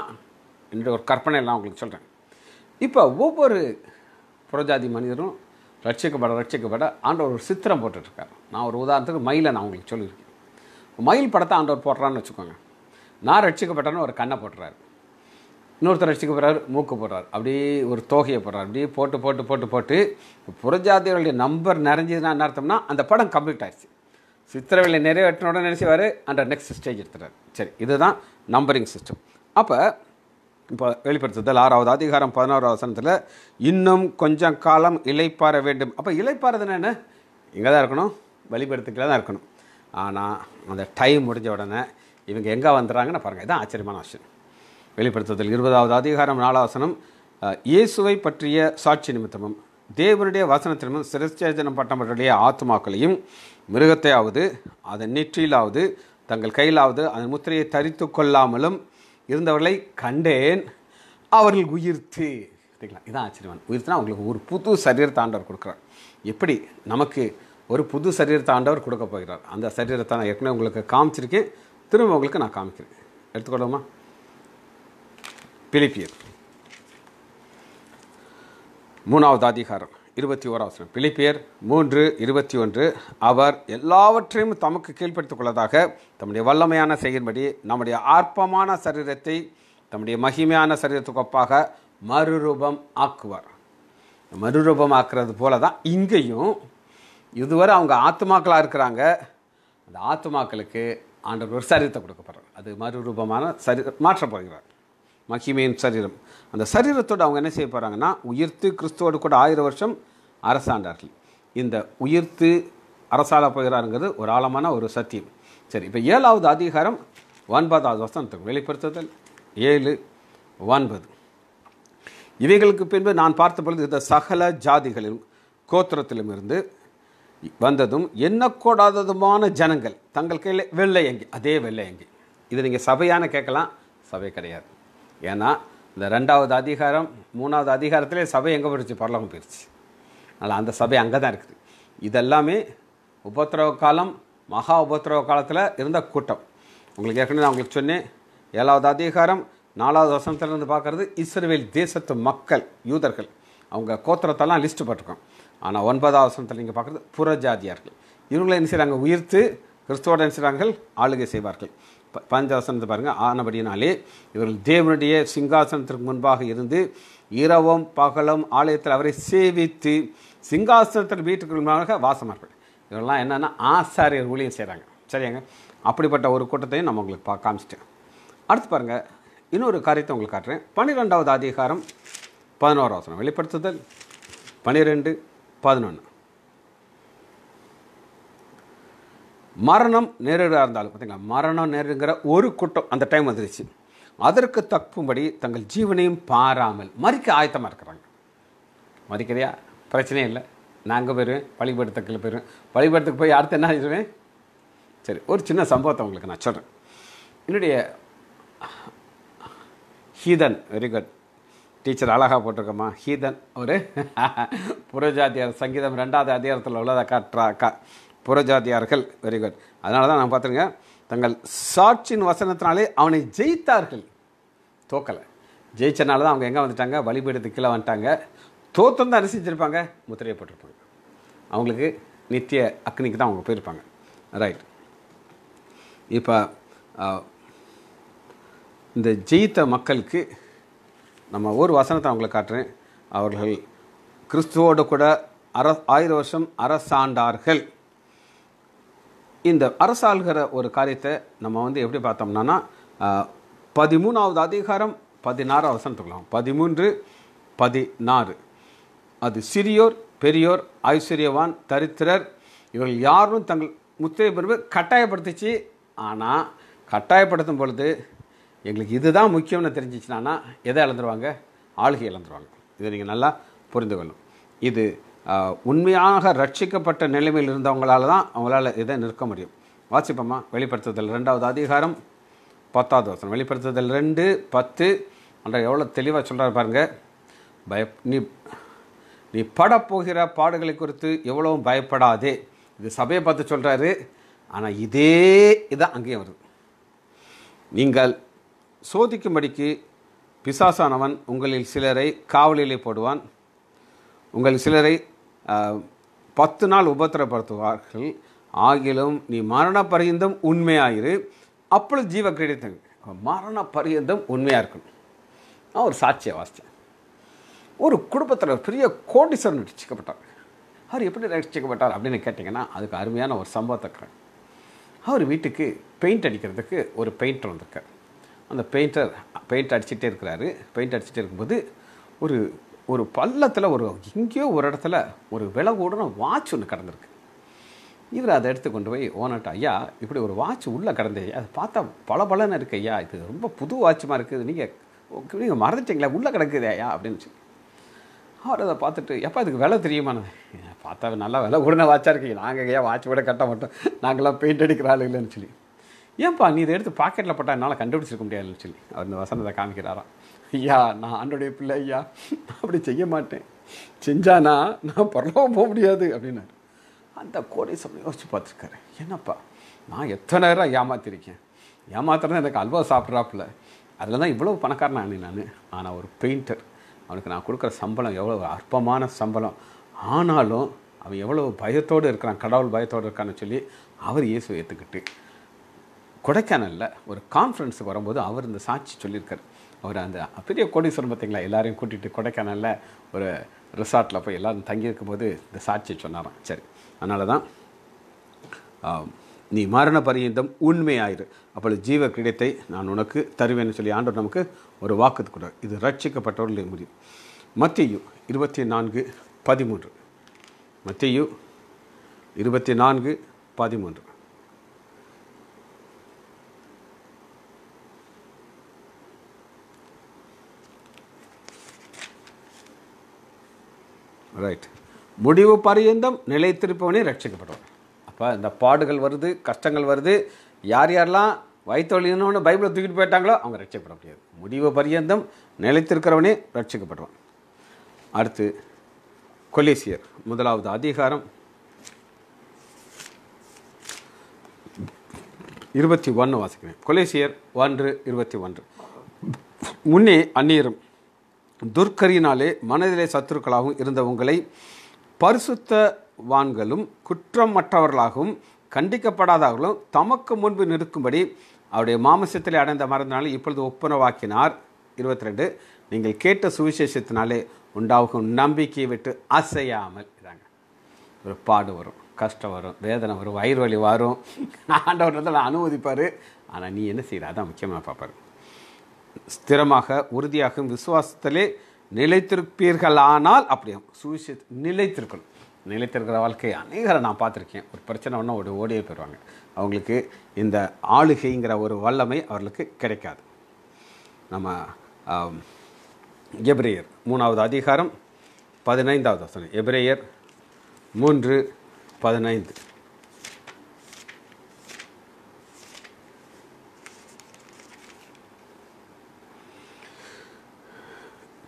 என்ற ஒரு கற்பனை எல்லாம் உங்களுக்கு சொல்கிறேன் இப்போ ஒவ்வொரு புரஜாதி மனிதரும் ரட்சிக்கப்பட ரட்சிக்கப்பட ஆண்டவர் ஒரு சித்திரம் போட்டுட்ருக்கார் நான் ஒரு உதாரணத்துக்கு மயிலை நான் உங்களுக்கு சொல்லியிருக்கேன் மயில் படத்தை ஆண்டவர் போடுறான்னு வச்சுக்கோங்க நான் ரட்சிக்கப்பட்டேன்னு ஒரு கண்ணை போட்டுறாரு இன்னொருத்தர் ரட்சிக்கப்படுறாரு மூக்கு போடுறார் அப்படியே ஒரு தோகையை போடுறார் அப்படியே போட்டு போட்டு போட்டு போட்டு புறஜாதிகளுடைய நம்பர் நிறைஞ்சதுன்னா என்ன அர்த்தம்னா அந்த படம் கம்ப்ளீட் ஆயிடுச்சு சித்திரவேலை நிறைவேற்றின உடனே நினைச்சுவார் அந்த நெக்ஸ்ட் ஸ்டேஜ் எடுத்துட்டார் சரி இதுதான் நம்பரிங் சிஸ்டம் அப்போ இப்போ வெளிப்படுத்துதல் ஆறாவது அதிகாரம் பதினோராவது வசனத்தில் இன்னும் கொஞ்சம் காலம் இலைப்பார வேண்டும் அப்போ இலைப்பாறதுன்னு என்ன இங்கே தான் இருக்கணும் வெளிப்படுத்திக்கல தான் இருக்கணும் ஆனால் அந்த டைம் முடிஞ்ச உடனே இவங்க எங்கே வந்துடுறாங்கன்னு பாருங்கள் இதான் ஆச்சரியமான ஆப்ஷன் வெளிப்படுத்துதல் இருபதாவது அதிகாரம் நாலாவசனம் இயேசுவை பற்றிய சாட்சி நிமித்தமும் தேவனுடைய வசனத்தினமும் சிரச்சேதனம் பட்டமர்களுடைய ஆத்மாக்களையும் மிருகத்தையாவது அதன் நெற்றியிலாவது தங்கள் கையிலாவது அதன் முத்திரையை தரித்து கொள்ளாமலும் இருந்தவர்களை கண்டேன் அவர்கள் உயிர்த்து கேட்கலாம் இதான் ஆச்சரியமான உயிர்த்துனா அவங்களுக்கு ஒரு புது சரீரத்தை தாண்டவர் கொடுக்குறார் எப்படி நமக்கு ஒரு புது சரீரத்தை ஆண்டவர் கொடுக்க போகிறார் அந்த சரீரத்தை நான் ஏற்கனவே உங்களுக்கு காமிச்சிருக்கேன் திரும்ப உங்களுக்கு நான் காமிக்கிறேன் எடுத்துக்கொள்ளுமா பிலிப்பியர் மூணாவது அதிகாரம் இருபத்தி ஓராவசனம் பிழைப்பியர் மூன்று இருபத்தி ஒன்று அவர் எல்லாவற்றையும் தமக்கு கீழ்ப்படுத்திக் கொள்ளதாக தம்முடைய வல்லமையான செயல்படி நம்முடைய ஆர்ப்பமான சரீரத்தை தம்முடைய மகிமையான சரீரத்துக்கு ஒப்பாக மறுரூபம் ஆக்குவார் மறுரூபம் ஆக்குறது போல தான் இங்கேயும் இதுவரை அவங்க ஆத்மாக்களாக இருக்கிறாங்க அந்த ஆத்மாக்களுக்கு ஆண்டவர் ஒரு சரீரத்தை கொடுக்கப்படுறார் அது மறுரூபமான சரி மாற்றப்படுகிறார் மகிமையின் சரீரம் அந்த சரீரத்தோடு அவங்க என்ன செய்ய போகிறாங்கன்னா உயிர்த்து கிறிஸ்துவோடு கூட ஆயிரம் வருஷம் அரசாண்டார்கள் இந்த உயிர்த்து அரசாள போகிறாருங்கிறது ஒரு ஆழமான ஒரு சத்தியம் சரி இப்போ ஏழாவது அதிகாரம் ஒன்பதாவது வசனத்துக்கு வெளிப்படுத்துதல் ஏழு ஒன்பது இவைகளுக்கு பின்பு நான் பார்த்த பொழுது இந்த சகல ஜாதிகளிலும் கோத்திரத்திலும் இருந்து வந்ததும் எண்ணக்கூடாததுமான ஜனங்கள் தங்கள் கையில் வெள்ளை எங்கே அதே வெள்ளை எங்கே இது நீங்கள் சபையான கேட்கலாம் சபை கிடையாது ஏன்னா இந்த ரெண்டாவது அதிகாரம் மூணாவது அதிகாரத்திலே சபை எங்கே போயிடுச்சு பரலோகம் போயிடுச்சு அதனால் அந்த சபை அங்கே தான் இருக்குது இதெல்லாமே உபத்திரவ காலம் மகா உபத்திரவ காலத்தில் இருந்த கூட்டம் உங்களுக்கு ஏற்கனவே நான் உங்களுக்கு சொன்னேன் ஏழாவது அதிகாரம் நாலாவது வசனத்துலேருந்து பார்க்குறது இஸ்ரேல் தேசத்து மக்கள் யூதர்கள் அவங்க கோத்திரத்தெல்லாம் லிஸ்ட்டு போட்டிருக்கோம் ஆனால் ஒன்பதாவது வசனத்தில் நீங்கள் பார்க்குறது புறஜாதியார்கள் இவங்களை என்ன செய்கிறாங்க உயிர்த்து கிறிஸ்துவோட என்ன செய்கிறார்கள் ஆளுகை செய்வார்கள் பஞ்சாசனத்தை பாருங்கள் ஆனபடினாலே இவர்கள் தேவனுடைய சிங்காசனத்திற்கு முன்பாக இருந்து இரவும் பகலும் ஆலயத்தில் அவரை சேவித்து சிங்காசனத்தில் வீட்டுக்கு முன்பாக வாசமார்கள் இவரெல்லாம் என்னென்னா ஆசாரியர் ஊழியம் செய்கிறாங்க சரியாங்க அப்படிப்பட்ட ஒரு கூட்டத்தையும் நம்ம உங்களுக்கு பா காமிச்சிட்டேன் அடுத்து பாருங்கள் இன்னொரு காரியத்தை உங்களுக்கு காட்டுறேன் பன்னிரெண்டாவது அதிகாரம் பதினோராவசனம் வெளிப்படுத்துதல் பன்னிரெண்டு பதினொன்று மரணம் நேரிடாக இருந்தாலும் பார்த்தீங்களா மரணம் நேருங்கிற ஒரு கூட்டம் அந்த டைம் வந்துருச்சு அதற்கு தப்பும்படி தங்கள் ஜீவனையும் பாராமல் மறிக்க ஆயத்தமாக இருக்கிறாங்க மறிக்கிறியா பிரச்சனையே இல்லை நாங்கள் அங்கே போயிடுவேன் பழிபடுத்துக்கில் போயிடுவேன் பழிபடுத்துக்கு போய் அடுத்து என்ன ஆயிடுவேன் சரி ஒரு சின்ன சம்பவத்தை உங்களுக்கு நான் சொல்கிறேன் என்னுடைய ஹீதன் வெரி குட் டீச்சர் அழகாக போட்டிருக்கோமா ஹீதன் ஒரு புரஜாதியார் சங்கீதம் ரெண்டாவது அதிகாரத்தில் உள்ளதை காட்டுறா கா புறஜாதியார்கள் வெரி குட் அதனால தான் நான் பார்த்துருங்க தங்கள் சாட்சியின் வசனத்தினாலே அவனை ஜெயித்தார்கள் தோக்கலை ஜெயிச்சனால தான் அவங்க எங்கே வந்துட்டாங்க வழிபீடத்துக்கு கீழே வந்துட்டாங்க தோற்றம் தான் அரிசிச்சிருப்பாங்க முத்திரையை போட்டிருப்பாங்க அவங்களுக்கு நித்திய அக்னிக்கு தான் அவங்க போயிருப்பாங்க ரைட் இப்போ இந்த ஜெயித்த மக்களுக்கு நம்ம ஒரு வசனத்தை அவங்களை காட்டுறேன் அவர்கள் கிறிஸ்துவோடு கூட அர ஆயிரம் வருஷம் அரசாண்டார்கள் இந்த அரசாள்கிற ஒரு காரியத்தை நம்ம வந்து எப்படி பார்த்தோம்னா பதிமூணாவது அதிகாரம் பதினாறாவது வசனத்துக்கலாம் பதிமூன்று பதினாறு அது சிறியோர் பெரியோர் ஐஸ்வர்யவான் தரித்திரர் இவர்கள் யாரும் தங்கள் முத்திரை பிறகு கட்டாயப்படுத்துச்சு ஆனால் கட்டாயப்படுத்தும் பொழுது எங்களுக்கு இதுதான் முக்கியம்னு தெரிஞ்சிச்சுனா எதை இழந்துருவாங்க ஆளுகை இழந்துருவாங்க இதை நீங்கள் நல்லா புரிந்து கொள்ளும் இது உண்மையாக ரட்சிக்கப்பட்ட நிலைமையில் இருந்தவங்களால தான் அவங்களால இதை நிற்க முடியும் வாசிப்பம்மா வெளிப்படுத்துதல் ரெண்டாவது அதிகாரம் பத்தாவது வசனம் வெளிப்படுத்துதல் ரெண்டு பத்து அன்ற எவ்வளோ தெளிவாக சொல்கிறார் பாருங்கள் பய நீ நீ படப்போகிற பாடுகளை குறித்து எவ்வளவும் பயப்படாதே இது சபையை பார்த்து சொல்கிறாரு ஆனால் இதே இதான் அங்கேயும் வருது நீங்கள் சோதிக்கும்படிக்கு பிசாசானவன் உங்களில் சிலரை காவலிலே போடுவான் உங்கள் சிலரை பத்து நாள் உபத்திரப்படுத்துவார்கள் ஆகிலும் நீ மரண பரியந்தம் உண்மையாயிரு அப்பொழுது ஜீவ கிடைத்தங்க மரண பரியந்தம் உண்மையாக இருக்கணும் நான் ஒரு சாட்சியை வாசித்தேன் ஒரு குடும்பத்தில் பெரிய கோடீஸ்வரன் ரட்சிக்கப்பட்டார் அவர் எப்படி ரட்சிக்கப்பட்டார் அப்படின்னு கேட்டிங்கன்னா அதுக்கு அருமையான ஒரு சம்பவத்தை அவர் வீட்டுக்கு பெயிண்ட் அடிக்கிறதுக்கு ஒரு பெயிண்டர் வந்திருக்கார் அந்த பெயிண்டர் பெயிண்ட் அடிச்சுட்டே இருக்கிறாரு பெயிண்ட் அடிச்சுட்டே இருக்கும்போது ஒரு ஒரு பள்ளத்தில் ஒரு எங்கேயோ ஒரு இடத்துல ஒரு விலகோடுன வாட்ச் ஒன்று கிடந்திருக்கு இவர் அதை எடுத்து கொண்டு போய் ஓனர்ட்ட ஐயா இப்படி ஒரு வாட்ச் உள்ளே கடந்து அது பார்த்தா பல பலன்னு இருக்கு ஐயா இது ரொம்ப புது வாட்சுமாக இருக்குது நீங்கள் நீங்கள் மறந்துட்டீங்களா உள்ளே கிடக்குது ஐயா அப்படின்னு சொல்லி அவர் அதை பார்த்துட்டு எப்போ அதுக்கு விலை தெரியுமானது பார்த்தா நல்லா விலை உடனே வாட்சாக இருக்கீங்க நாங்கள் ஏன் வாட்ச் கூட கட்ட மாட்டோம் நாங்களாம் பெயிண்ட் அடிக்கிற ஆள் இல்லைன்னு சொல்லி ஏன்பா நீ இதை எடுத்து பாக்கெட்டில் போட்டால் என்னால் கண்டுபிடிச்சிருக்க முடியாதுன்னு சொல்லி அவர் இந்த வசனத்தை காமிக்கிறாராம் ஐயா நான் ஆண்டோடைய பிள்ளை ஐயா அப்படி செய்ய மாட்டேன் செஞ்சானா நான் பரலோகம் போக முடியாது அப்படின்னாரு அந்த கோடீஸ்வரன் யோசிச்சு பார்த்துருக்காரு என்னப்பா நான் எத்தனை நேரம் ஏமாத்திருக்கேன் ஏமாத்துறது எனக்கு அல்வா சாப்பிட்றாப்புல அதில் தான் இவ்வளோ பணக்காரன் ஆனே நான் ஆனால் ஒரு பெயிண்டர் அவனுக்கு நான் கொடுக்குற சம்பளம் எவ்வளோ அற்பமான சம்பளம் ஆனாலும் அவன் எவ்வளோ பயத்தோடு இருக்கிறான் கடவுள் பயத்தோடு இருக்கான்னு சொல்லி அவர் இயேசு ஏற்றுக்கிட்டு கொடைக்கானலில் ஒரு கான்ஃபரன்ஸுக்கு வரும்போது அவர் இந்த சாட்சி சொல்லியிருக்கார் அவர் அந்த பெரிய கோடீஸ்வரம் பார்த்தீங்களா எல்லாரையும் கூட்டிகிட்டு கொடைக்கானலில் ஒரு ரிசார்ட்டில் போய் எல்லோரும் தங்கியிருக்கும் போது இந்த சாட்சி சொன்னாராம் சரி அதனால தான் நீ மரண பரியந்தம் உண்மையாயிரு அப்பொழுது ஜீவ கிரீடத்தை நான் உனக்கு தருவேன்னு சொல்லி ஆண்டவர் நமக்கு ஒரு வாக்கு கொடுத்தார் இது ரட்சிக்கப்பட்டவர்களுடைய முடிவு மத்தியும் இருபத்தி நான்கு பதிமூன்று மத்தியும் இருபத்தி நான்கு பதிமூன்று ரைட் முடிவு பரியந்தம் நிலைத்திருப்பவனே ரட்சிக்கப்படுவான் அப்போ இந்த பாடுகள் வருது கஷ்டங்கள் வருது யார் யாரெல்லாம் இன்னொன்று பைபிளை தூக்கிட்டு போயிட்டாங்களோ அவங்க ரட்சிக்கப்பட முடியாது முடிவு பரியந்தம் நிலைத்திருக்கிறவனே ரட்சிக்கப்படுவான் அடுத்து கொலேசியர் முதலாவது அதிகாரம் இருபத்தி ஒன்று வாசிக்கிறேன் கொலேசியர் ஒன்று இருபத்தி ஒன்று முன்னே அந்நீரும் துர்க்கரியினாலே மனதிலே சத்துருக்களாகவும் இருந்த உங்களை பரிசுத்தவான்களும் குற்றமற்றவர்களாகவும் கண்டிக்கப்படாதவர்களும் தமக்கு முன்பு நிற்கும்படி அவருடைய மாமசத்தில் அடைந்த மறந்தனாலே இப்பொழுது ஒப்புரவாக்கினார் இருபத்தி ரெண்டு நீங்கள் கேட்ட சுவிசேஷத்தினாலே உண்டாகும் நம்பிக்கையை விட்டு அசையாமல் இதாங்க ஒரு பாடு வரும் கஷ்டம் வரும் வேதனை வரும் வயிறு வலி வரும் ஆண்டவர் அனுமதிப்பார் ஆனால் நீ என்ன செய்கிற அதான் முக்கியமாக பார்ப்பார் ஸ்திரமாக உறுதியாகும் விசுவாசத்திலே நிலைத்திருப்பீர்களானால் அப்படியும் சுவிசே நிலைத்திருக்கணும் நிலைத்திருக்கிற வாழ்க்கை அநேகரை நான் பார்த்துருக்கேன் ஒரு பிரச்சனை ஒன்று ஒரு ஓடியே போயிடுவாங்க அவங்களுக்கு இந்த ஆளுகைங்கிற ஒரு வல்லமை அவர்களுக்கு கிடைக்காது நம்ம எப்ரேயர் மூணாவது அதிகாரம் பதினைந்தாவது வசனம் எப்ரேயர் மூன்று பதினைந்து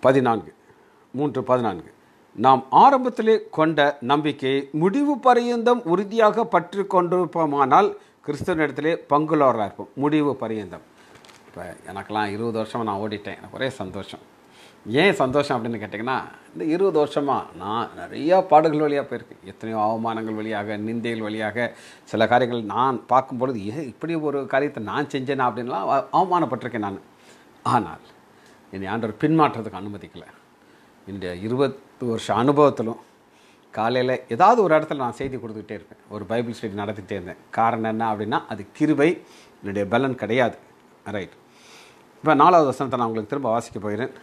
பதினான்கு மூன்று பதினான்கு நாம் ஆரம்பத்திலே கொண்ட நம்பிக்கை முடிவு பரியந்தம் உறுதியாக பற்றி கொண்டிருப்போமானால் கிறிஸ்தவனிடத்திலே பங்குள்ளவராக இருப்போம் முடிவு பரியந்தம் இப்போ எனக்கெல்லாம் இருபது வருஷமாக நான் ஓடிட்டேன் எனக்கு ஒரே சந்தோஷம் ஏன் சந்தோஷம் அப்படின்னு கேட்டிங்கன்னா இந்த இருபது வருஷமாக நான் நிறையா பாடுகள் வழியாக போயிருக்கேன் எத்தனையோ அவமானங்கள் வழியாக நிந்தைகள் வழியாக சில காரியங்கள் நான் பார்க்கும்பொழுது ஏன் இப்படி ஒரு காரியத்தை நான் செஞ்சேனா அப்படின்லாம் அவமானப்பட்டிருக்கேன் நான் ஆனால் என்னை ஆண்டவர் பின்மாற்றத்துக்கு அனுமதிக்கலை என்னுடைய இருபத்து வருஷம் அனுபவத்திலும் காலையில் ஏதாவது ஒரு இடத்துல நான் செய்தி கொடுத்துக்கிட்டே இருப்பேன் ஒரு பைபிள் ஸ்டடி நடத்திக்கிட்டே இருந்தேன் காரணம் என்ன அப்படின்னா அது கிருபை என்னுடைய பலன் கிடையாது ரைட் இப்போ நாலாவது வசனத்தை நான் உங்களுக்கு திரும்ப வாசிக்க போகிறேன்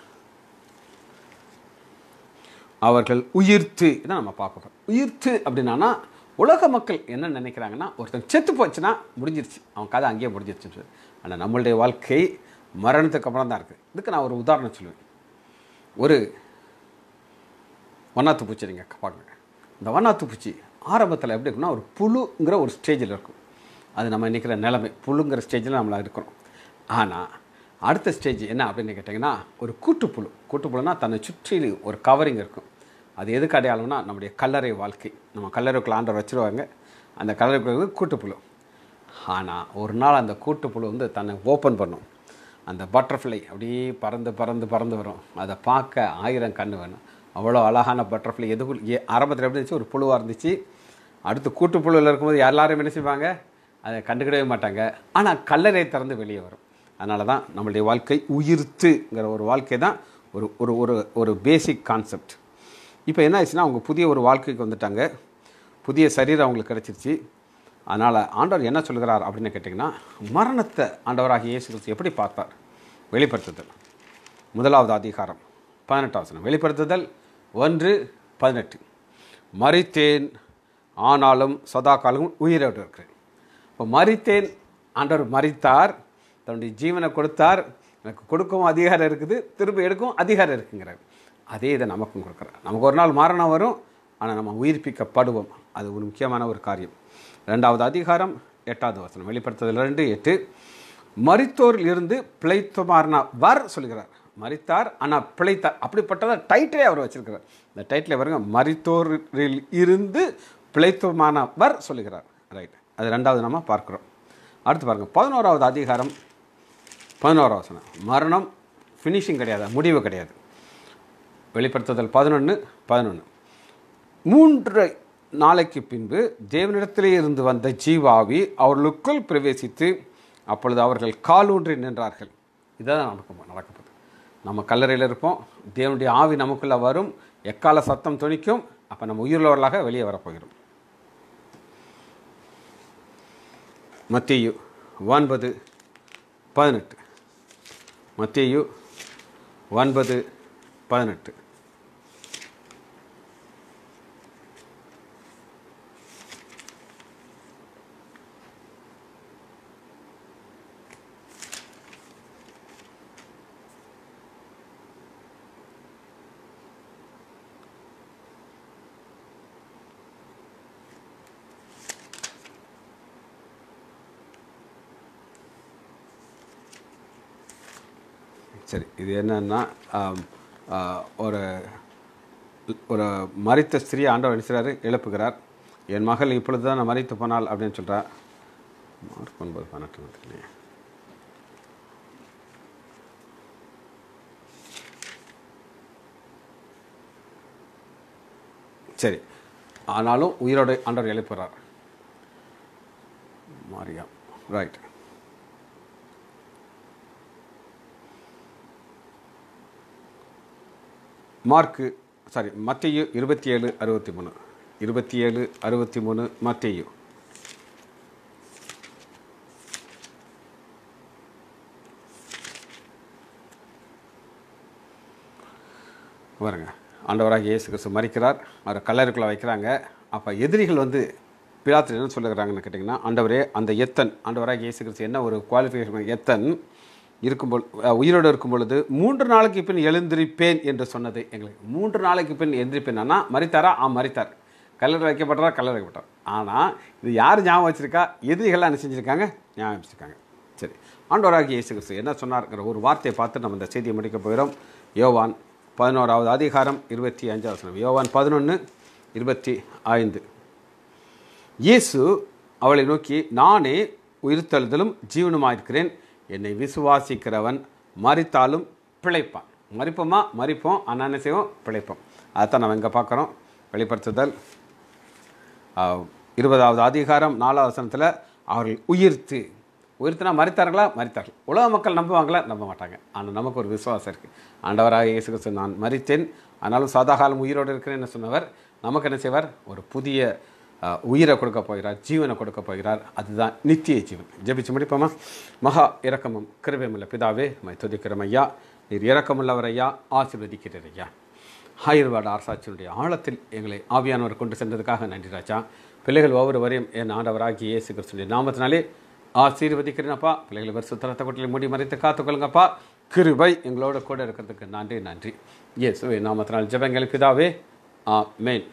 அவர்கள் உயிர்த்து தான் நம்ம பார்க்கணும் உயிர்த்து அப்படின்னா உலக மக்கள் என்ன நினைக்கிறாங்கன்னா ஒருத்தன் செத்து போச்சுன்னா முடிஞ்சிருச்சு அவன் கதை அங்கேயே முடிஞ்சிருச்சுன்னு சொல்லி ஆனால் நம்மளுடைய வாழ்க்கை மரணத்துக்கு அப்புறம் தான் இருக்குது இதுக்கு நான் ஒரு உதாரணம் சொல்லுவேன் ஒரு வண்ணாத்து பூச்சி நீங்கள் பாருங்க இந்த வண்ணாத்து பூச்சி ஆரம்பத்தில் எப்படி இருக்குன்னா ஒரு புழுங்கிற ஒரு ஸ்டேஜில் இருக்கும் அது நம்ம நிற்கிற நிலைமை புழுங்கிற ஸ்டேஜில் நம்மள இருக்கிறோம் ஆனால் அடுத்த ஸ்டேஜ் என்ன அப்படின்னு கேட்டிங்கன்னா ஒரு கூட்டுப்புழு கூட்டுப்புழுனா தன்னை சுற்றி ஒரு கவரிங் இருக்கும் அது எதுக்கு அடையாளம்னா நம்முடைய கல்லறை வாழ்க்கை நம்ம கல்லறைக்குள்ள ஆண்டர் வச்சுருவாங்க அந்த கல்லறைக்குள்ள கூட்டுப்புழு ஆனால் ஒரு நாள் அந்த கூட்டுப்புழு வந்து தன்னை ஓப்பன் பண்ணும் அந்த பட்டர்ஃப்ளை அப்படியே பறந்து பறந்து பறந்து வரும் அதை பார்க்க ஆயிரம் கண் வேணும் அவ்வளோ அழகான பட்டர்ஃப்ளை எதுக்குள்ள ஆரம்பத்தில் எப்படி இருந்துச்சு ஒரு புழுவாக இருந்துச்சு அடுத்து கூட்டுப்புழுவில் இருக்கும்போது எல்லாரும் என்ன செய்வாங்க அதை கண்டுக்கிடவே மாட்டாங்க ஆனால் கல்லறை திறந்து வெளியே வரும் அதனால தான் நம்மளுடைய வாழ்க்கை உயிர்த்துங்கிற ஒரு வாழ்க்கை தான் ஒரு ஒரு ஒரு ஒரு பேசிக் கான்செப்ட் இப்போ என்ன ஆச்சுன்னா அவங்க புதிய ஒரு வாழ்க்கைக்கு வந்துட்டாங்க புதிய சரீரம் அவங்களுக்கு கிடச்சிருச்சு அதனால் ஆண்டவர் என்ன சொல்கிறார் அப்படின்னு கேட்டிங்கன்னா மரணத்தை ஆண்டவராக இயேசு கிறிஸ்து எப்படி பார்த்தார் வெளிப்படுத்துதல் முதலாவது அதிகாரம் பதினெட்டாவது வெளிப்படுத்துதல் ஒன்று பதினெட்டு மறித்தேன் ஆனாலும் சதா காலமும் உயிரோடு இருக்கிறேன் இப்போ மறித்தேன் ஆண்டவர் மறித்தார் தன்னுடைய ஜீவனை கொடுத்தார் எனக்கு கொடுக்கவும் அதிகாரம் இருக்குது திரும்ப எடுக்கவும் அதிகாரம் இருக்குங்கிறார் அதே இதை நமக்கும் கொடுக்குறார் நமக்கு ஒரு நாள் மரணம் வரும் ஆனால் நம்ம உயிர்ப்பிக்கப்படுவோம் அது ஒரு முக்கியமான ஒரு காரியம் ரெண்டாவது அதிகாரம் எட்டாவது வசனம் வெளிப்படுத்துதல் ரெண்டு எட்டு மரித்தோரில் இருந்து பிழைத்தமார்னா வர் சொல்கிறார் மறித்தார் ஆனால் பிழைத்தார் அப்படிப்பட்டதாக டைட்டிலே அவர் வச்சிருக்கிறார் இந்த டைட்டில் வருங்க மறித்தோரில் இருந்து பிழைத்தமானவர் சொல்லுகிறார் ரைட் அது ரெண்டாவது நம்ம பார்க்குறோம் அடுத்து பாருங்கள் பதினோராவது அதிகாரம் பதினோராவது வசனம் மரணம் ஃபினிஷிங் கிடையாது முடிவு கிடையாது வெளிப்படுத்துதல் பதினொன்று பதினொன்று மூன்று நாளைக்கு பின்பு தேவனிடத்திலே இருந்து வந்த ஜீவாவி அவர்களுக்குள் பிரவேசித்து அப்பொழுது அவர்கள் கால் ஊன்றி நின்றார்கள் இதான் நடக்கும் நடக்கப்போகுது நம்ம கல்லறையில் இருப்போம் தேவனுடைய ஆவி நமக்குள்ளே வரும் எக்கால சத்தம் துணிக்கும் அப்போ நம்ம உயிருள்ளவர்களாக வெளியே வரப்போகிறோம் மத்தியு ஒன்பது பதினெட்டு மத்தியு ஒன்பது பதினெட்டு சரி இது என்னென்னா ஒரு ஒரு மறித்த ஸ்திரீ ஆண்டவர் நினைச்சாரு எழுப்புகிறார் என் மகள் இப்பொழுது தான் நான் மறித்து போனாள் அப்படின்னு சொல்கிறார் மார்க் ஒன்பது பன்னெண்டு சரி ஆனாலும் உயிரோடு ஆண்டவர் எழுப்புகிறார் மாரியா ரைட் மார்க்கு சாரி மத்தையு இருபத்தி ஏழு அறுபத்தி மூணு இருபத்தி ஏழு அறுபத்தி மூணு மத்தையு பாருங்க ஆண்டவராக இயேசு கிறிஸ்து மறிக்கிறார் அவரை கல்லறுக்குள்ளே வைக்கிறாங்க அப்போ எதிரிகள் வந்து பிலாத்தில் என்ன சொல்லுகிறாங்கன்னு கேட்டிங்கன்னா ஆண்டவரே அந்த எத்தன் ஆண்டவராக இயேசு கிறிஸ்து என்ன ஒரு குவாலிஃபிகேஷன் எத்தன் இருக்கும்போது உயிரோடு இருக்கும் பொழுது மூன்று நாளைக்கு பின் எழுந்திருப்பேன் என்று சொன்னது எங்களுக்கு மூன்று நாளைக்கு பின் எழுந்திருப்பேன்னா மறித்தாரா ஆ மறித்தார் கல்லறை வைக்கப்பட்டாரா கல்லறை வைக்கப்பட்டார் ஆனால் இது யார் ஞாபகம் வச்சுருக்கா எதிரிகள்லாம் என்ன செஞ்சுருக்காங்க ஞாபகம் வச்சுருக்காங்க சரி ஆண்டோராகி இயேசு கிறிஸ்து என்ன சொன்னார்ங்கிற ஒரு வார்த்தையை பார்த்து நம்ம இந்த செய்தியை முடிக்கப் போகிறோம் யோவான் பதினோராவது அதிகாரம் இருபத்தி அஞ்சாவது யோவான் பதினொன்று இருபத்தி ஐந்து இயேசு அவளை நோக்கி நானே உயிர்த்தெழுதலும் ஜீவனுமாயிருக்கிறேன் என்னை விசுவாசிக்கிறவன் மறித்தாலும் பிழைப்பான் மறிப்போமா மறிப்போம் ஆனால் என்ன செய்வோம் பிழைப்போம் அதைத்தான் நம்ம இங்கே பார்க்குறோம் வெளிப்படுத்துதல் இருபதாவது அதிகாரம் நாலாவது வசனத்தில் அவர்கள் உயிர்த்து உயிர்த்துனா மறித்தார்களா மறித்தார்கள் உலக மக்கள் நம்புவாங்களா நம்ப மாட்டாங்க ஆனால் நமக்கு ஒரு விசுவாசம் இருக்குது ஆண்டவராக இயேசு கிறிஸ்து நான் மறித்தேன் ஆனாலும் சாதாகாலம் உயிரோடு இருக்கிறேன்னு சொன்னவர் நமக்கு என்ன செய்வார் ஒரு புதிய உயிரை கொடுக்க போகிறார் ஜீவனை கொடுக்க போகிறார் அதுதான் நித்திய ஜீவன் ஜபிச்சு முடிப்போமா மகா இரக்கமும் கிருபையுமுள்ள பிதாவே மை துதிக்கிறோம் ஐயா நீர் இறக்கமுள்ளவரையா ஐயா ஐயா ஆயுர்வாட அரசாட்சியினுடைய ஆழத்தில் எங்களை ஆவியானவர் கொண்டு சென்றதுக்காக நன்றி ராஜா பிள்ளைகள் ஒவ்வொரு வரையும் என் ஆண்டவராகி இயேசு கிருஷ்ணனுடைய நாமத்தினாலே ஆசீர்வதிக்கிறேனப்பா பிள்ளைகளை வரிசு தரத்தை கொட்டில் மூடி மறைத்து காத்துக்கொள்ளுங்கப்பா கிருபை எங்களோட கூட இருக்கிறதுக்கு நன்றி நன்றி இயேசுவை நாமத்தினால் ஜபங்கள் பிதாவே ஆ மெயின்